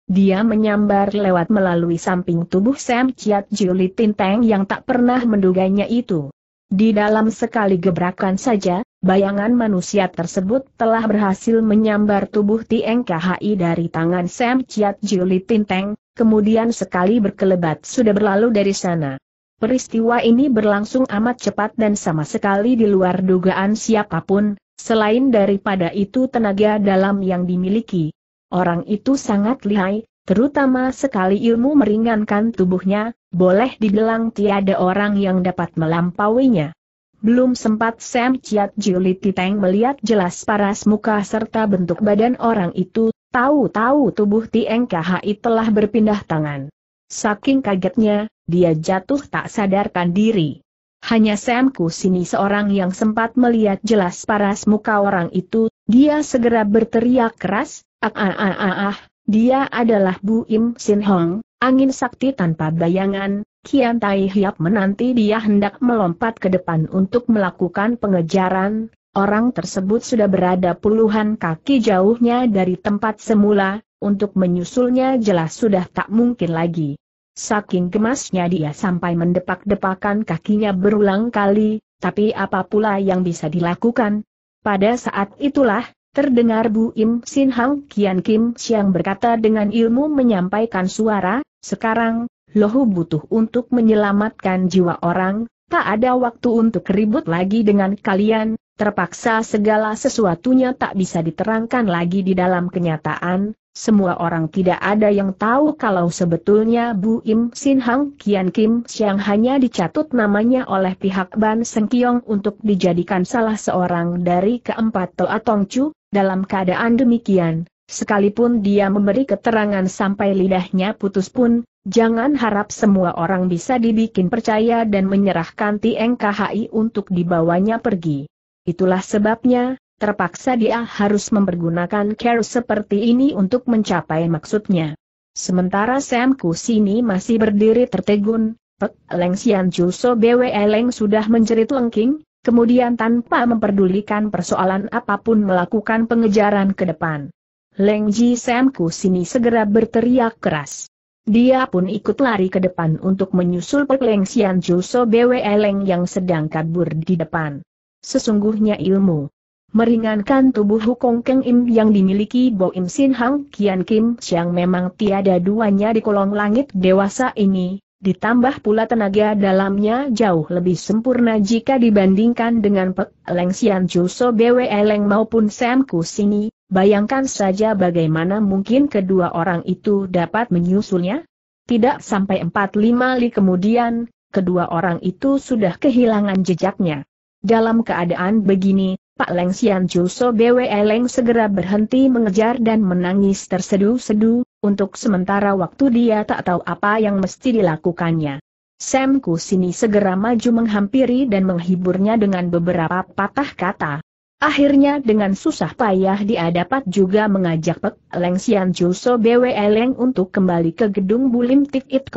Dia menyambar lewat melalui samping tubuh Sam Chiat Juli Tinteng yang tak pernah menduganya itu. Di dalam sekali gebrakan saja, bayangan manusia tersebut telah berhasil menyambar tubuh Tieng KHI dari tangan Sam Chiat Juli Tinteng, kemudian sekali berkelebat sudah berlalu dari sana. Peristiwa ini berlangsung amat cepat dan sama sekali di luar dugaan siapapun, selain daripada itu tenaga dalam yang dimiliki. Orang itu sangat lihai, terutama sekali ilmu meringankan tubuhnya, boleh dibilang tiada orang yang dapat melampauinya. Belum sempat Sam Chiat Juli Titeng melihat jelas paras muka serta bentuk badan orang itu, tahu-tahu tubuh Tieng telah berpindah tangan. Saking kagetnya, dia jatuh tak sadarkan diri. Hanya Sam sini seorang yang sempat melihat jelas paras muka orang itu, dia segera berteriak keras, ah ah ah ah, ah. dia adalah Bu Im Sin Hong, angin sakti tanpa bayangan, Kian Tai Hiap menanti dia hendak melompat ke depan untuk melakukan pengejaran, orang tersebut sudah berada puluhan kaki jauhnya dari tempat semula, untuk menyusulnya jelas sudah tak mungkin lagi. Saking gemasnya dia sampai mendepak-depakan kakinya berulang kali, tapi apa pula yang bisa dilakukan? Pada saat itulah, terdengar Bu Im Sin Hang Kian Kim Siang berkata dengan ilmu menyampaikan suara, sekarang, lohu butuh untuk menyelamatkan jiwa orang, tak ada waktu untuk ribut lagi dengan kalian, Terpaksa segala sesuatunya tak bisa diterangkan lagi di dalam kenyataan, semua orang tidak ada yang tahu kalau sebetulnya Bu Im Sin Hang Kian Kim Siang hanya dicatut namanya oleh pihak Ban Seng Kiong untuk dijadikan salah seorang dari keempat Toa Tong Chu, dalam keadaan demikian, sekalipun dia memberi keterangan sampai lidahnya putus pun, Jangan harap semua orang bisa dibikin percaya dan menyerahkan Tieng untuk dibawanya pergi. Itulah sebabnya, terpaksa dia harus mempergunakan care seperti ini untuk mencapai maksudnya. Sementara Sam sini masih berdiri tertegun, Pek Leng Sian Juso Bwe Leng sudah menjerit lengking, kemudian tanpa memperdulikan persoalan apapun melakukan pengejaran ke depan. Leng Ji Sam sini segera berteriak keras. Dia pun ikut lari ke depan untuk menyusul Pek Leng Sian Juso Bwe Leng yang sedang kabur di depan. Sesungguhnya ilmu meringankan tubuh Hukong Keng Im yang dimiliki Bo Im Sin Hang Kian Kim yang memang tiada duanya di kolong langit dewasa ini, ditambah pula tenaga dalamnya jauh lebih sempurna jika dibandingkan dengan Pek Leng Sian Ju So Bwe e Leng maupun Sam Sini. bayangkan saja bagaimana mungkin kedua orang itu dapat menyusulnya? Tidak sampai 4-5 li kemudian, kedua orang itu sudah kehilangan jejaknya. Dalam keadaan begini, Pak Leng Xian Juso Bwe Leng segera berhenti mengejar dan menangis tersedu sedu untuk sementara waktu dia tak tahu apa yang mesti dilakukannya. Sam Kusini segera maju menghampiri dan menghiburnya dengan beberapa patah kata. Akhirnya dengan susah payah dia dapat juga mengajak Pak Leng Xian Juso Bwe Leng untuk kembali ke gedung Bulim Tik It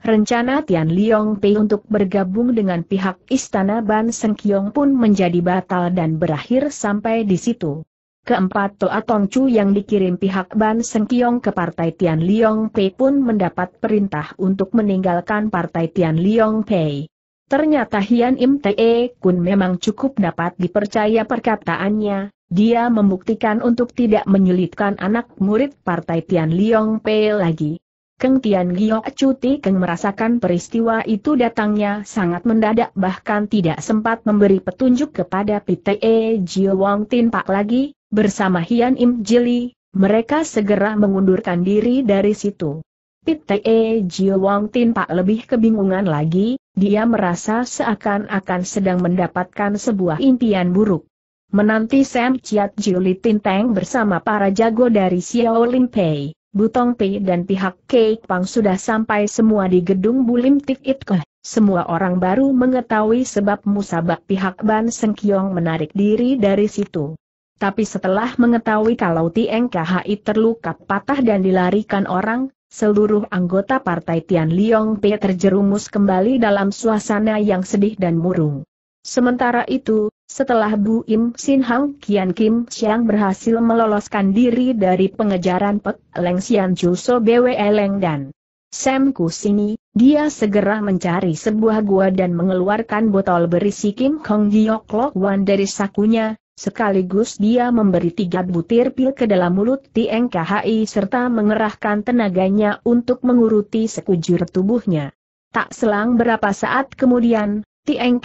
Rencana Tian Liong Pei untuk bergabung dengan pihak Istana Ban Seng Kiong pun menjadi batal dan berakhir sampai di situ. Keempat Toa Tong Chu yang dikirim pihak Ban Seng Kiong ke partai Tian Liong Pei pun mendapat perintah untuk meninggalkan partai Tian Liong Pei. Ternyata Hian Im Te Kun memang cukup dapat dipercaya perkataannya, dia membuktikan untuk tidak menyulitkan anak murid partai Tian Liong Pei lagi. Keng Tian Gio Cuti Keng merasakan peristiwa itu datangnya sangat mendadak bahkan tidak sempat memberi petunjuk kepada PTE Jio Wong Tin Pak lagi, bersama Hian Im Jili, mereka segera mengundurkan diri dari situ. PTE Jio Wong Tin Pak lebih kebingungan lagi, dia merasa seakan-akan sedang mendapatkan sebuah impian buruk. Menanti Sam Chiat Tin Tinteng bersama para jago dari Xiao Limpei. Butong Pei dan pihak Kei Pang sudah sampai semua di gedung Bulim Tik It Keh. Semua orang baru mengetahui sebab musabak pihak Ban Seng Kiong menarik diri dari situ. Tapi setelah mengetahui kalau Tieng KHI terluka patah dan dilarikan orang, seluruh anggota partai Tian Liong Pei terjerumus kembali dalam suasana yang sedih dan murung. Sementara itu, setelah Bu Im Sin Hang Kian Kim Siang berhasil meloloskan diri dari pengejaran Pek Leng Sian Ju So Bwe Leng dan Sam Kusini, dia segera mencari sebuah gua dan mengeluarkan botol berisi Kim Kong Giok Lok Wan dari sakunya, sekaligus dia memberi tiga butir pil ke dalam mulut Tieng KHI serta mengerahkan tenaganya untuk menguruti sekujur tubuhnya. Tak selang berapa saat kemudian, Tieng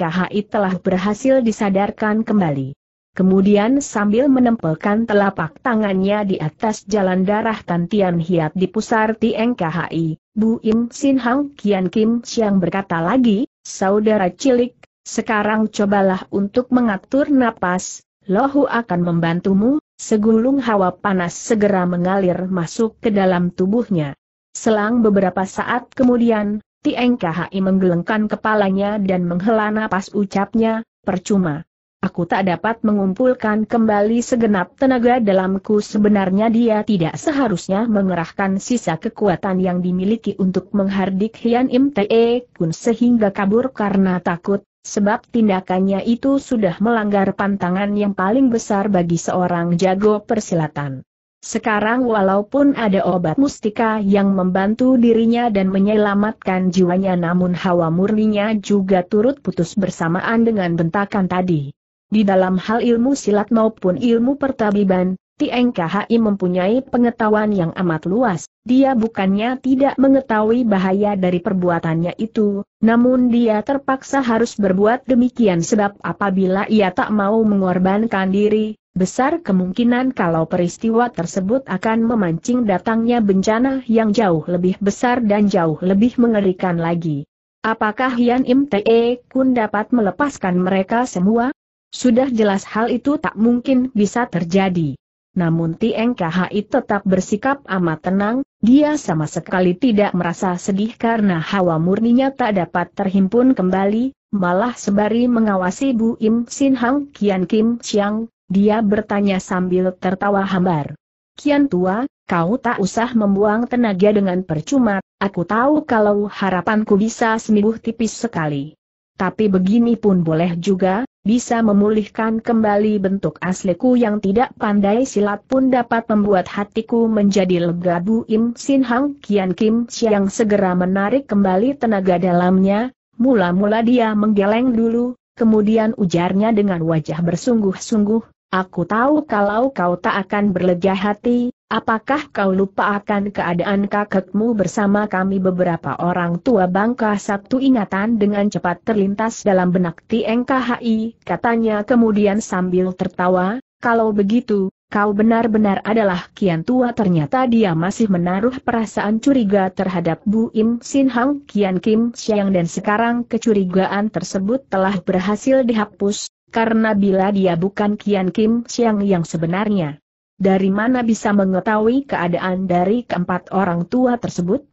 telah berhasil disadarkan kembali. Kemudian sambil menempelkan telapak tangannya di atas jalan darah Tan Tian Hiat di pusar Tieng KHI, Bu Im Sin Hang Kian Kim Siang berkata lagi, saudara cilik, sekarang cobalah untuk mengatur napas, lohu akan membantumu, segulung hawa panas segera mengalir masuk ke dalam tubuhnya. Selang beberapa saat kemudian, Tieng KHI menggelengkan kepalanya dan menghela napas ucapnya, percuma. Aku tak dapat mengumpulkan kembali segenap tenaga dalamku sebenarnya dia tidak seharusnya mengerahkan sisa kekuatan yang dimiliki untuk menghardik Hian Im Te Kun sehingga kabur karena takut, sebab tindakannya itu sudah melanggar pantangan yang paling besar bagi seorang jago persilatan. Sekarang walaupun ada obat mustika yang membantu dirinya dan menyelamatkan jiwanya namun hawa murninya juga turut putus bersamaan dengan bentakan tadi. Di dalam hal ilmu silat maupun ilmu pertabiban, TNKHI mempunyai pengetahuan yang amat luas, dia bukannya tidak mengetahui bahaya dari perbuatannya itu, namun dia terpaksa harus berbuat demikian sebab apabila ia tak mau mengorbankan diri, Besar kemungkinan kalau peristiwa tersebut akan memancing datangnya bencana yang jauh lebih besar dan jauh lebih mengerikan lagi. Apakah Yan Im Te Kun dapat melepaskan mereka semua? Sudah jelas hal itu tak mungkin bisa terjadi. Namun Tieng Khai tetap bersikap amat tenang, dia sama sekali tidak merasa sedih karena hawa murninya tak dapat terhimpun kembali, malah sebari mengawasi Bu Im Sin Hang Kian Kim Chiang, dia bertanya sambil tertawa hambar. Kian tua, kau tak usah membuang tenaga dengan percuma, aku tahu kalau harapanku bisa sembuh tipis sekali. Tapi begini pun boleh juga, bisa memulihkan kembali bentuk asliku yang tidak pandai silat pun dapat membuat hatiku menjadi lega Bu Im Sin Hang Kian Kim Siang segera menarik kembali tenaga dalamnya, mula-mula dia menggeleng dulu, kemudian ujarnya dengan wajah bersungguh-sungguh, Aku tahu kalau kau tak akan berlega hati, apakah kau lupa akan keadaan kakekmu bersama kami beberapa orang tua bangka Sabtu ingatan dengan cepat terlintas dalam benak TNKHI, katanya kemudian sambil tertawa, kalau begitu, kau benar-benar adalah kian tua ternyata dia masih menaruh perasaan curiga terhadap Bu Im Sin Hang Kian Kim Siang dan sekarang kecurigaan tersebut telah berhasil dihapus, karena bila dia bukan Kian Kim Siang yang sebenarnya. Dari mana bisa mengetahui keadaan dari keempat orang tua tersebut?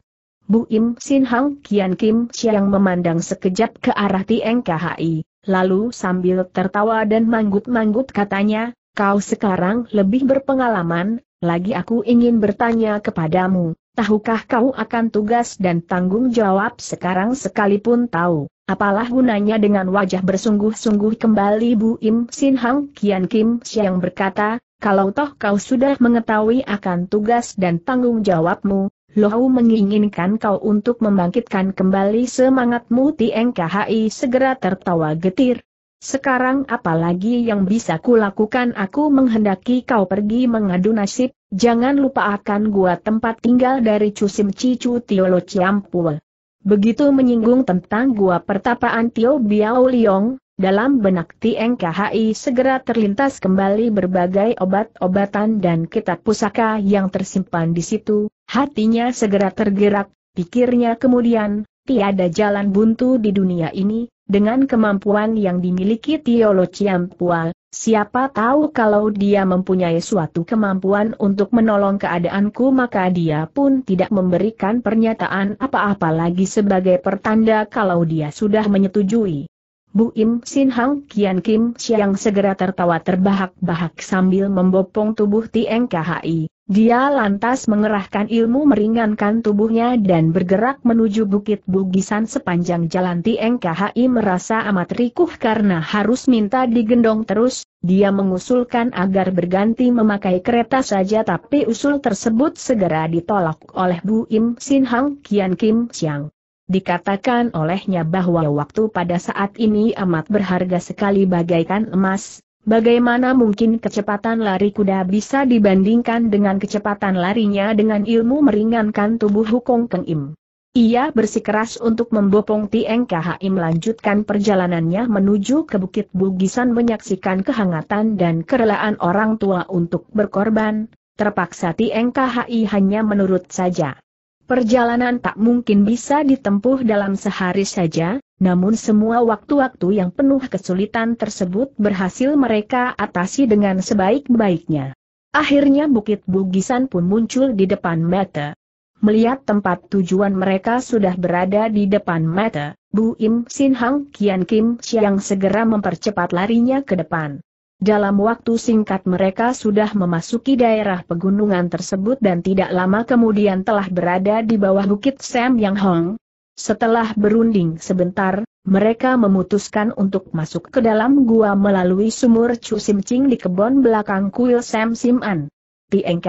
Bu Im Sin Hang Kian Kim Siang memandang sekejap ke arah Tieng KHI, lalu sambil tertawa dan manggut-manggut katanya, kau sekarang lebih berpengalaman, lagi aku ingin bertanya kepadamu, tahukah kau akan tugas dan tanggung jawab sekarang sekalipun tahu? Apalah gunanya dengan wajah bersungguh-sungguh kembali Bu Im Sin Hang Kian Kim Siang berkata, kalau toh kau sudah mengetahui akan tugas dan tanggung jawabmu, loh menginginkan kau untuk membangkitkan kembali semangatmu di segera tertawa getir. Sekarang apalagi yang bisa kulakukan aku menghendaki kau pergi mengadu nasib, jangan lupa akan gua tempat tinggal dari Cusim Cicu Tiolo Ciampul. Begitu menyinggung tentang gua pertapaan Tio Biao Liong, dalam benak Tieng KHI segera terlintas kembali berbagai obat-obatan dan kitab pusaka yang tersimpan di situ, hatinya segera tergerak, pikirnya kemudian, tiada jalan buntu di dunia ini, dengan kemampuan yang dimiliki Tio Lo Siapa tahu kalau dia mempunyai suatu kemampuan untuk menolong keadaanku maka dia pun tidak memberikan pernyataan apa-apa lagi sebagai pertanda kalau dia sudah menyetujui. Bu Im Sin Hang Kian Kim Siang segera tertawa terbahak-bahak sambil membopong tubuh Tieng KHI. Dia lantas mengerahkan ilmu meringankan tubuhnya dan bergerak menuju Bukit Bugisan sepanjang jalan TNKHI merasa amat rikuh karena harus minta digendong terus, dia mengusulkan agar berganti memakai kereta saja tapi usul tersebut segera ditolak oleh Bu Im Sin Hang Kian Kim Siang. Dikatakan olehnya bahwa waktu pada saat ini amat berharga sekali bagaikan emas, Bagaimana mungkin kecepatan lari kuda bisa dibandingkan dengan kecepatan larinya dengan ilmu meringankan tubuh Hukong Keng Im? Ia bersikeras untuk membopong Tieng KHI melanjutkan perjalanannya menuju ke Bukit Bugisan menyaksikan kehangatan dan kerelaan orang tua untuk berkorban, terpaksa Tieng KHI hanya menurut saja. Perjalanan tak mungkin bisa ditempuh dalam sehari saja, namun semua waktu-waktu yang penuh kesulitan tersebut berhasil mereka atasi dengan sebaik-baiknya. Akhirnya Bukit Bugisan pun muncul di depan mata. Melihat tempat tujuan mereka sudah berada di depan mata, Bu Im Sin Hang Kian Kim Siang segera mempercepat larinya ke depan. Dalam waktu singkat mereka sudah memasuki daerah pegunungan tersebut dan tidak lama kemudian telah berada di bawah bukit Sam Yang Hong. Setelah berunding sebentar, mereka memutuskan untuk masuk ke dalam gua melalui sumur Chu Sim Ching di kebun belakang kuil Sam Sim An. Tieng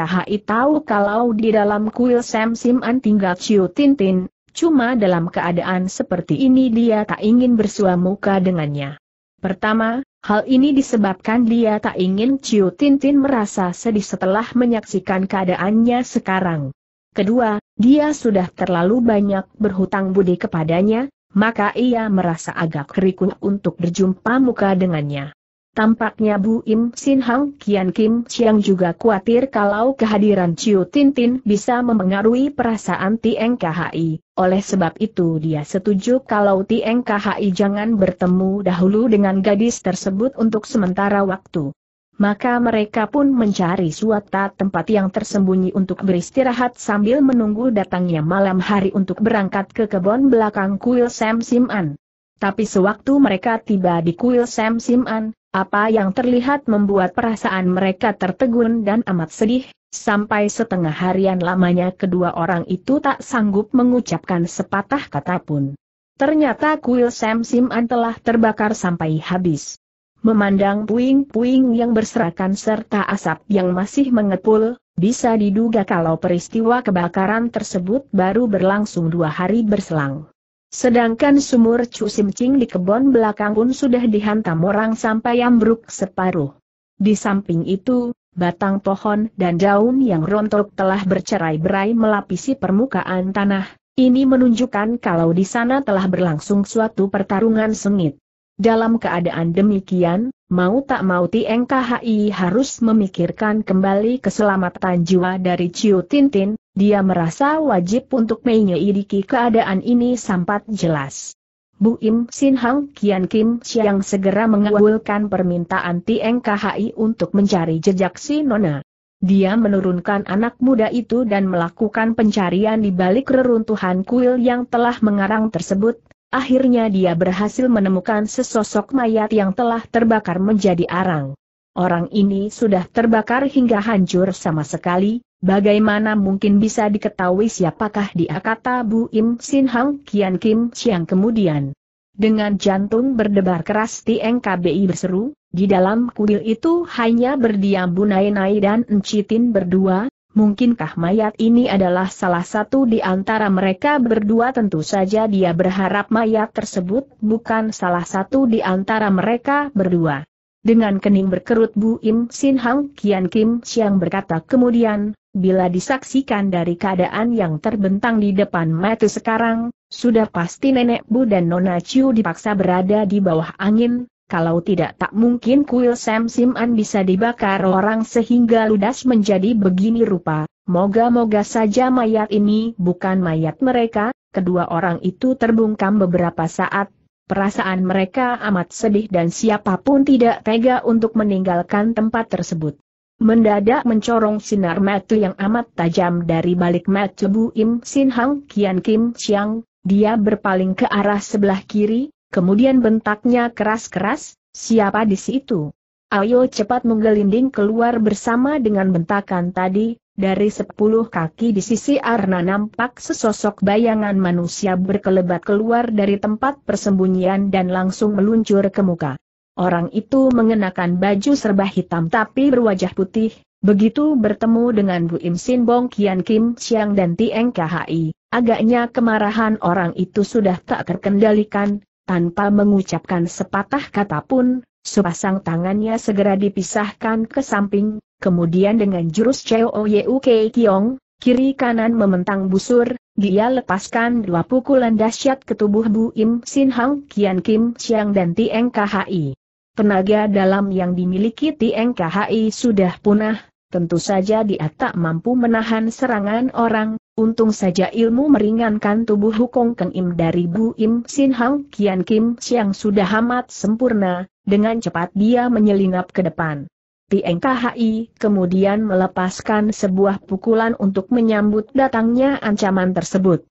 tahu kalau di dalam kuil Sam Sim An tinggal Chiu Tin Tin, Cuma dalam keadaan seperti ini dia tak ingin muka dengannya. Pertama, Hal ini disebabkan dia tak ingin Ciu Tintin merasa sedih setelah menyaksikan keadaannya sekarang. Kedua, dia sudah terlalu banyak berhutang budi kepadanya, maka ia merasa agak kerikuh untuk berjumpa muka dengannya. Tampaknya Bu Im Sin Hang Kian Kim siang juga khawatir kalau kehadiran Chiu Tin Tin bisa memengaruhi perasaan Tieng KHI. Oleh sebab itu dia setuju kalau Tieng KHI jangan bertemu dahulu dengan gadis tersebut untuk sementara waktu. Maka mereka pun mencari suatu tempat yang tersembunyi untuk beristirahat sambil menunggu datangnya malam hari untuk berangkat ke kebun belakang kuil Sam Sim'an. Tapi sewaktu mereka tiba di kuil Sam Sim'an, apa yang terlihat membuat perasaan mereka tertegun dan amat sedih, sampai setengah harian lamanya kedua orang itu tak sanggup mengucapkan sepatah kata pun. Ternyata kuil Sam Sim'an telah terbakar sampai habis. Memandang puing-puing yang berserakan serta asap yang masih mengepul, bisa diduga kalau peristiwa kebakaran tersebut baru berlangsung dua hari berselang. Sedangkan sumur Cusimcing di kebun belakang pun sudah dihantam orang sampai ambruk separuh. Di samping itu, batang pohon dan daun yang rontok telah bercerai-berai melapisi permukaan tanah. Ini menunjukkan kalau di sana telah berlangsung suatu pertarungan sengit. Dalam keadaan demikian, mau tak mau TNKHI harus memikirkan kembali keselamatan jiwa dari Ciu Tintin, dia merasa wajib untuk menyelidiki keadaan ini sampat jelas. Bu Im Sin Hang Kian Kim Siang segera mengabulkan permintaan Tieng KHI untuk mencari jejak si Nona. Dia menurunkan anak muda itu dan melakukan pencarian di balik reruntuhan kuil yang telah mengarang tersebut. Akhirnya dia berhasil menemukan sesosok mayat yang telah terbakar menjadi arang. Orang ini sudah terbakar hingga hancur sama sekali, Bagaimana mungkin bisa diketahui siapakah dia kata Bu Im Sin Hang Kian Kim siang kemudian. Dengan jantung berdebar keras Tieng KBI berseru, di dalam kuil itu hanya berdiam Bunai Nai dan Encitin berdua, mungkinkah mayat ini adalah salah satu di antara mereka berdua tentu saja dia berharap mayat tersebut bukan salah satu di antara mereka berdua. Dengan kening berkerut Bu Im Sin Hang Kian Kim Siang berkata kemudian, Bila disaksikan dari keadaan yang terbentang di depan mata sekarang, sudah pasti Nenek Bu dan Nona Ciu dipaksa berada di bawah angin, kalau tidak tak mungkin kuil Sam Sim'an bisa dibakar orang sehingga ludas menjadi begini rupa. Moga-moga saja mayat ini bukan mayat mereka, kedua orang itu terbungkam beberapa saat. Perasaan mereka amat sedih dan siapapun tidak tega untuk meninggalkan tempat tersebut. Mendadak mencorong sinar mata yang amat tajam dari balik mata Bu Im Sin Hang Kian Kim Siang, dia berpaling ke arah sebelah kiri, kemudian bentaknya keras-keras, siapa di situ? Ayo cepat menggelinding keluar bersama dengan bentakan tadi, dari sepuluh kaki di sisi Arna nampak sesosok bayangan manusia berkelebat keluar dari tempat persembunyian dan langsung meluncur ke muka. Orang itu mengenakan baju serba hitam tapi berwajah putih, begitu bertemu dengan Bu Im Sin Bong Kian Kim Siang dan Tieng KHI, agaknya kemarahan orang itu sudah tak terkendalikan, tanpa mengucapkan sepatah kata pun, sepasang tangannya segera dipisahkan ke samping, kemudian dengan jurus Cheo Yeu Kei Kiong, kiri kanan mementang busur, dia lepaskan dua pukulan dahsyat ke tubuh Bu Im Sin Hang Kian Kim Siang dan Tieng KHI. Tenaga dalam yang dimiliki TNKHI sudah punah, tentu saja dia tak mampu menahan serangan orang, untung saja ilmu meringankan tubuh Hukong Keng Im dari Bu Im Sin Hang Kian Kim Siang sudah amat sempurna, dengan cepat dia menyelinap ke depan. TNKHI kemudian melepaskan sebuah pukulan untuk menyambut datangnya ancaman tersebut.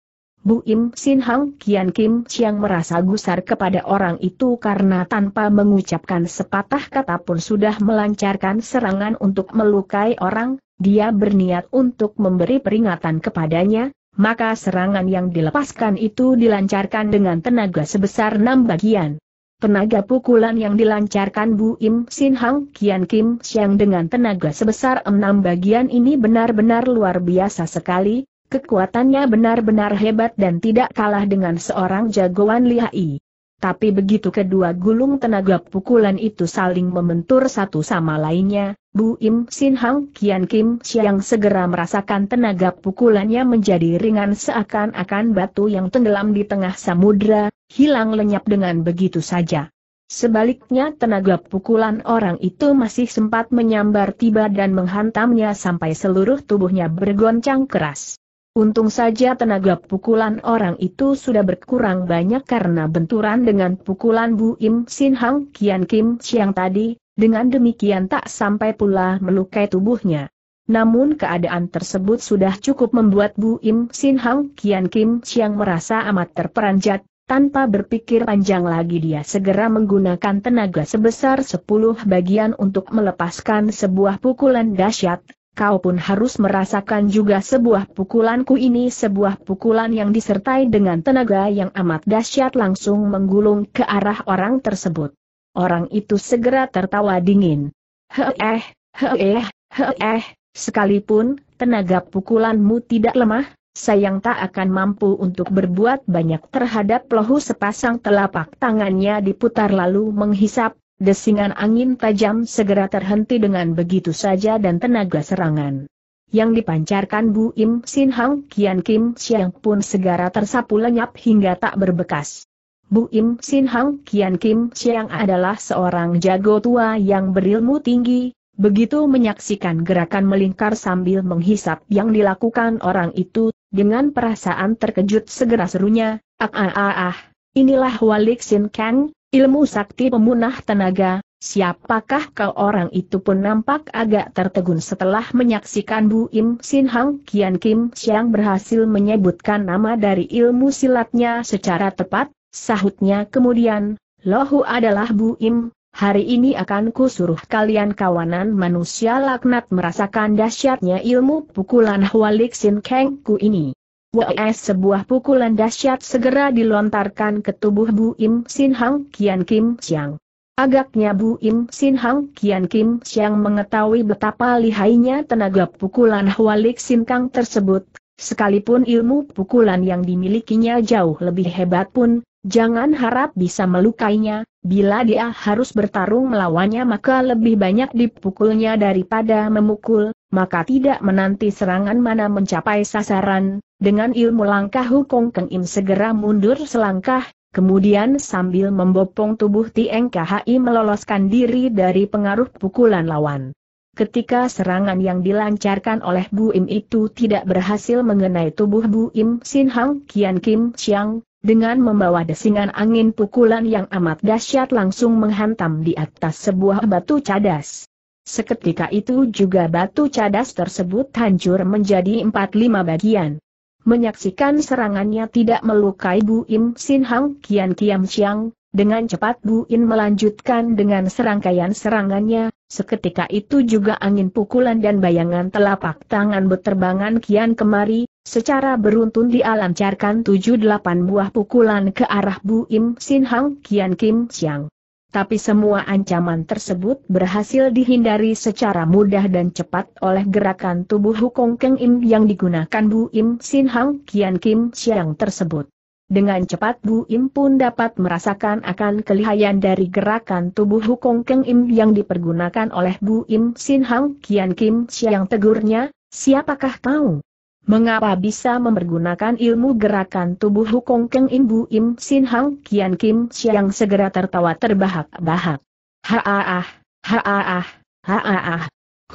Bu Im Sin Hang Kian Kim siang merasa gusar kepada orang itu karena tanpa mengucapkan sepatah kata pun sudah melancarkan serangan untuk melukai orang, dia berniat untuk memberi peringatan kepadanya, maka serangan yang dilepaskan itu dilancarkan dengan tenaga sebesar enam bagian. Tenaga pukulan yang dilancarkan Bu Im Sin Hang Kian Kim Siang dengan tenaga sebesar enam bagian ini benar-benar luar biasa sekali, Kekuatannya benar-benar hebat dan tidak kalah dengan seorang jagoan lihai. Tapi begitu kedua gulung tenaga pukulan itu saling membentur satu sama lainnya, Bu Im Sin Hang Kian Kim Siang segera merasakan tenaga pukulannya menjadi ringan seakan-akan batu yang tenggelam di tengah samudra, hilang lenyap dengan begitu saja. Sebaliknya tenaga pukulan orang itu masih sempat menyambar tiba dan menghantamnya sampai seluruh tubuhnya bergoncang keras. Untung saja tenaga pukulan orang itu sudah berkurang banyak karena benturan dengan pukulan Bu Im Sin Hang Kian Kim Chiang tadi, dengan demikian tak sampai pula melukai tubuhnya. Namun keadaan tersebut sudah cukup membuat Bu Im Sin Hang Kian Kim Chiang merasa amat terperanjat, tanpa berpikir panjang lagi dia segera menggunakan tenaga sebesar 10 bagian untuk melepaskan sebuah pukulan dahsyat, kau pun harus merasakan juga sebuah pukulanku ini sebuah pukulan yang disertai dengan tenaga yang amat dahsyat langsung menggulung ke arah orang tersebut. Orang itu segera tertawa dingin. Heeh, heeh, heeh, sekalipun tenaga pukulanmu tidak lemah, sayang tak akan mampu untuk berbuat banyak terhadap lohu sepasang telapak tangannya diputar lalu menghisap Desingan angin tajam segera terhenti dengan begitu saja dan tenaga serangan yang dipancarkan Bu Im Sin Hang Kian Kim Siang pun segera tersapu lenyap hingga tak berbekas. Bu Im Sin Hang Kian Kim Siang adalah seorang jago tua yang berilmu tinggi, begitu menyaksikan gerakan melingkar sambil menghisap yang dilakukan orang itu, dengan perasaan terkejut segera serunya, ah ah ah ah, inilah Walik Sin Kang, Ilmu sakti pemunah tenaga, siapakah kau orang itu pun nampak agak tertegun setelah menyaksikan Bu Im Sin Hang Kian Kim Siang berhasil menyebutkan nama dari ilmu silatnya secara tepat, sahutnya kemudian, Lohu adalah Bu Im, hari ini akan kusuruh kalian kawanan manusia laknat merasakan dahsyatnya ilmu pukulan Hualik Sin Kengku ini. Wes sebuah pukulan dahsyat segera dilontarkan ke tubuh Bu Im Sin Hang Kian Kim Siang. Agaknya Bu Im Sin Hang Kian Kim Siang mengetahui betapa lihainya tenaga pukulan Hualik Sin Kang tersebut, sekalipun ilmu pukulan yang dimilikinya jauh lebih hebat pun, jangan harap bisa melukainya, bila dia harus bertarung melawannya maka lebih banyak dipukulnya daripada memukul, maka tidak menanti serangan mana mencapai sasaran, dengan ilmu langkah Hukong Keng Im segera mundur selangkah, kemudian sambil membopong tubuh Tieng KHI meloloskan diri dari pengaruh pukulan lawan. Ketika serangan yang dilancarkan oleh Bu Im itu tidak berhasil mengenai tubuh Bu Im Sin Hang Kian Kim Chiang, dengan membawa desingan angin pukulan yang amat dahsyat langsung menghantam di atas sebuah batu cadas. Seketika itu juga batu cadas tersebut hancur menjadi empat lima bagian. Menyaksikan serangannya tidak melukai Bu Im Sin Hang Kian Kiam Chiang, dengan cepat Bu In melanjutkan dengan serangkaian serangannya, seketika itu juga angin pukulan dan bayangan telapak tangan berterbangan kian kemari, secara beruntun dialancarkan 7-8 buah pukulan ke arah Bu Im Sin Hang Kian Kim Chiang tapi semua ancaman tersebut berhasil dihindari secara mudah dan cepat oleh gerakan tubuh Hukong Keng Im yang digunakan Bu Im Sin Hang Kian Kim Siang tersebut. Dengan cepat Bu Im pun dapat merasakan akan kelihayan dari gerakan tubuh Hukong Keng Im yang dipergunakan oleh Bu Im Sin Hang Kian Kim Siang tegurnya, siapakah kau? mengapa bisa mempergunakan ilmu gerakan tubuh Hukong Keng Imbu Sinhang, Im Sin Hang Kian Kim Siang segera tertawa terbahak-bahak. Haaah, haaah, haaah.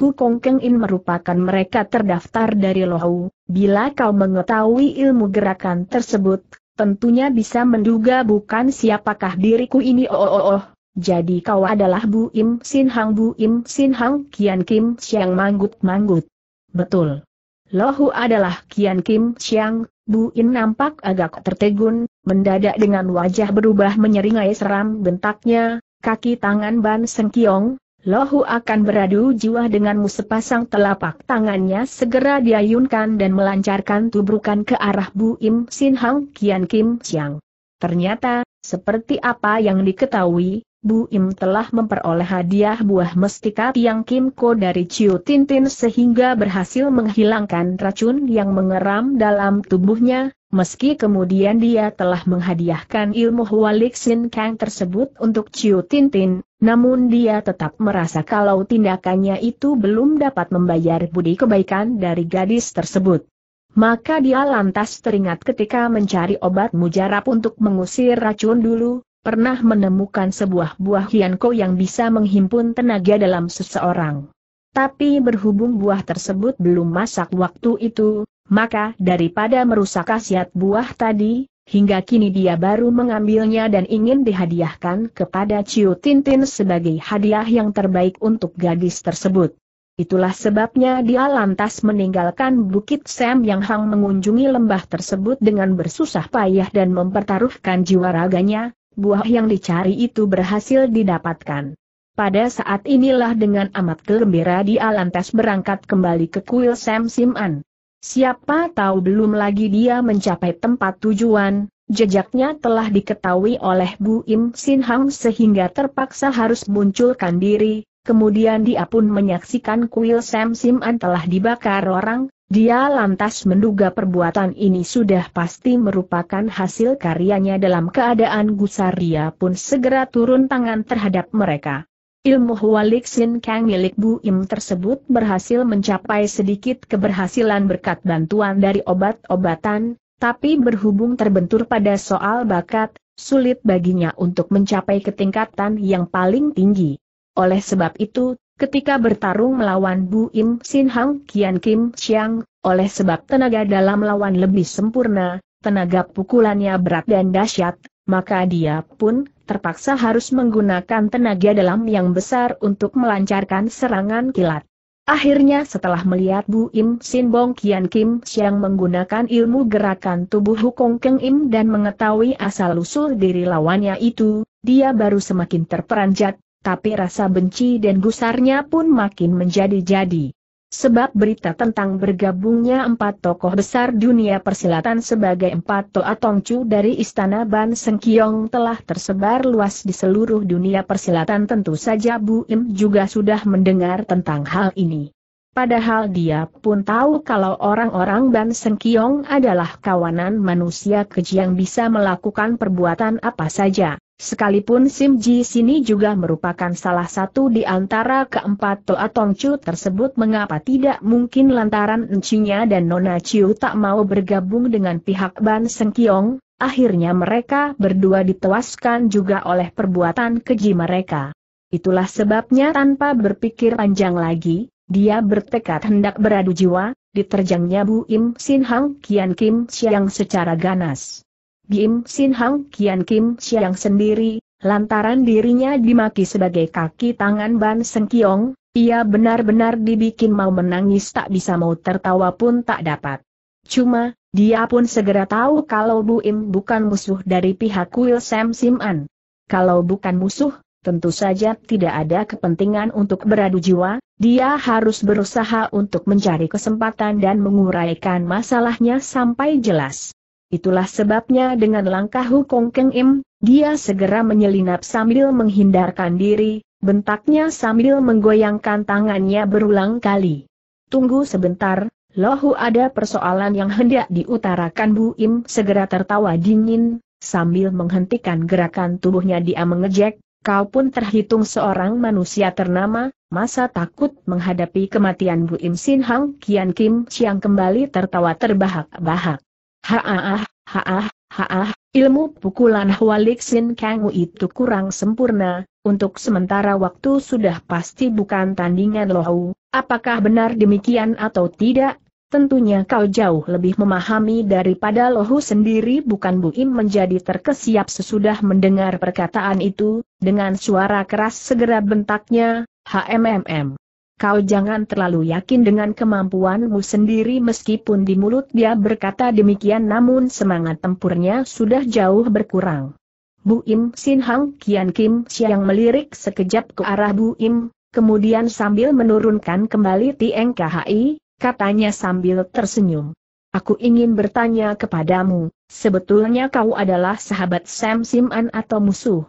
Hukong Keng In merupakan mereka terdaftar dari Lohu. bila kau mengetahui ilmu gerakan tersebut, tentunya bisa menduga bukan siapakah diriku ini oh, oh oh oh. Jadi kau adalah Bu Im Sin Hang Bu Im Sin Hang Kian Kim Siang manggut-manggut. Betul. Lohu adalah Kian Kim Siang. Bu In nampak agak tertegun, mendadak dengan wajah berubah menyeringai seram bentaknya, kaki tangan Ban Seng Kiong, Lohu akan beradu jiwa denganmu sepasang telapak tangannya segera diayunkan dan melancarkan tubrukan ke arah Bu Im Sin Hang Kian Kim Siang. Ternyata, seperti apa yang diketahui, Bu Im telah memperoleh hadiah buah mestika Tiang Kim Ko dari Chiu Tintin sehingga berhasil menghilangkan racun yang mengeram dalam tubuhnya, Meski kemudian dia telah menghadiahkan ilmu Hualik Sin Kang tersebut untuk Chiu Tintin, namun dia tetap merasa kalau tindakannya itu belum dapat membayar budi kebaikan dari gadis tersebut. Maka dia lantas teringat ketika mencari obat mujarab untuk mengusir racun dulu, pernah menemukan sebuah buah hianko yang bisa menghimpun tenaga dalam seseorang. Tapi berhubung buah tersebut belum masak waktu itu, maka daripada merusak khasiat buah tadi, hingga kini dia baru mengambilnya dan ingin dihadiahkan kepada Ciu Tintin sebagai hadiah yang terbaik untuk gadis tersebut. Itulah sebabnya dia lantas meninggalkan Bukit Sam Yang Hang mengunjungi lembah tersebut dengan bersusah payah dan mempertaruhkan jiwa raganya, buah yang dicari itu berhasil didapatkan. Pada saat inilah dengan amat gembira dia lantas berangkat kembali ke kuil Sam Sim'an. Siapa tahu belum lagi dia mencapai tempat tujuan, jejaknya telah diketahui oleh Bu Im Sin Hang sehingga terpaksa harus munculkan diri, kemudian dia pun menyaksikan kuil Sam Sim'an telah dibakar orang, dia lantas menduga perbuatan ini sudah pasti merupakan hasil karyanya dalam keadaan gusar dia pun segera turun tangan terhadap mereka. Ilmu Hualik Sin Kang milik Bu Im tersebut berhasil mencapai sedikit keberhasilan berkat bantuan dari obat-obatan, tapi berhubung terbentur pada soal bakat, sulit baginya untuk mencapai ketingkatan yang paling tinggi. Oleh sebab itu, ketika bertarung melawan Bu Im Sin Hang Kian Kim Siang, oleh sebab tenaga dalam lawan lebih sempurna, tenaga pukulannya berat dan dahsyat, maka dia pun terpaksa harus menggunakan tenaga dalam yang besar untuk melancarkan serangan kilat. Akhirnya setelah melihat Bu Im Sin Bong Kian Kim Siang menggunakan ilmu gerakan tubuh Hukong Keng Im dan mengetahui asal-usul diri lawannya itu, dia baru semakin terperanjat, tapi rasa benci dan gusarnya pun makin menjadi-jadi. Sebab berita tentang bergabungnya empat tokoh besar dunia persilatan sebagai empat Toa Tongcu dari Istana Ban Sengkiong telah tersebar luas di seluruh dunia persilatan tentu saja Bu Im juga sudah mendengar tentang hal ini. Padahal dia pun tahu kalau orang-orang Ban Sengkiong adalah kawanan manusia keji yang bisa melakukan perbuatan apa saja. Sekalipun Sim Ji sini juga merupakan salah satu di antara keempat Toa Chu tersebut mengapa tidak mungkin lantaran encinya dan Nona Chiu tak mau bergabung dengan pihak Ban Kiong, akhirnya mereka berdua ditewaskan juga oleh perbuatan keji mereka. Itulah sebabnya tanpa berpikir panjang lagi, dia bertekad hendak beradu jiwa, diterjangnya Bu Im Sin Hang Kian Kim Siang secara ganas. Gim Sin Hang Kian Kim siang sendiri, lantaran dirinya dimaki sebagai kaki tangan Ban Seng Kiong, ia benar-benar dibikin mau menangis tak bisa mau tertawa pun tak dapat. Cuma, dia pun segera tahu kalau Bu Im bukan musuh dari pihak Kuil Sam Sim An. Kalau bukan musuh, tentu saja tidak ada kepentingan untuk beradu jiwa, dia harus berusaha untuk mencari kesempatan dan menguraikan masalahnya sampai jelas. Itulah sebabnya dengan langkah Hukong Keng Im, dia segera menyelinap sambil menghindarkan diri, bentaknya sambil menggoyangkan tangannya berulang kali. Tunggu sebentar, lohu ada persoalan yang hendak diutarakan Bu Im segera tertawa dingin, sambil menghentikan gerakan tubuhnya dia mengejek, kau pun terhitung seorang manusia ternama, masa takut menghadapi kematian Bu Im Sin Hang Kian Kim Chiang kembali tertawa terbahak-bahak. Haah, haah, haah, ilmu pukulan Hwalik Sin Kangu itu kurang sempurna, untuk sementara waktu sudah pasti bukan tandingan lohu. apakah benar demikian atau tidak? Tentunya kau jauh lebih memahami daripada Lohu sendiri bukan Buim menjadi terkesiap sesudah mendengar perkataan itu, dengan suara keras segera bentaknya, HMMM kau jangan terlalu yakin dengan kemampuanmu sendiri meskipun di mulut dia berkata demikian namun semangat tempurnya sudah jauh berkurang. Bu Im Sin Hang Kian Kim Siang melirik sekejap ke arah Bu Im, kemudian sambil menurunkan kembali Tieng KHI, katanya sambil tersenyum. Aku ingin bertanya kepadamu, sebetulnya kau adalah sahabat Sam Siman atau musuh?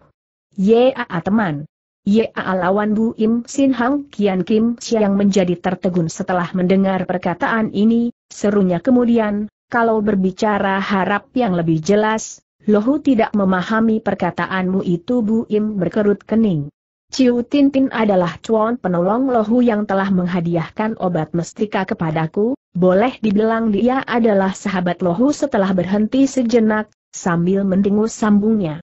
Ya, teman. Ya lawan Bu Im Sin Hang Kian Kim siang menjadi tertegun setelah mendengar perkataan ini, serunya kemudian, kalau berbicara harap yang lebih jelas, Lohu tidak memahami perkataanmu itu Bu Im berkerut kening. Ciu Tin Tin adalah cuan penolong Lohu yang telah menghadiahkan obat mestika kepadaku, boleh dibilang dia adalah sahabat Lohu setelah berhenti sejenak, sambil mendengus sambungnya.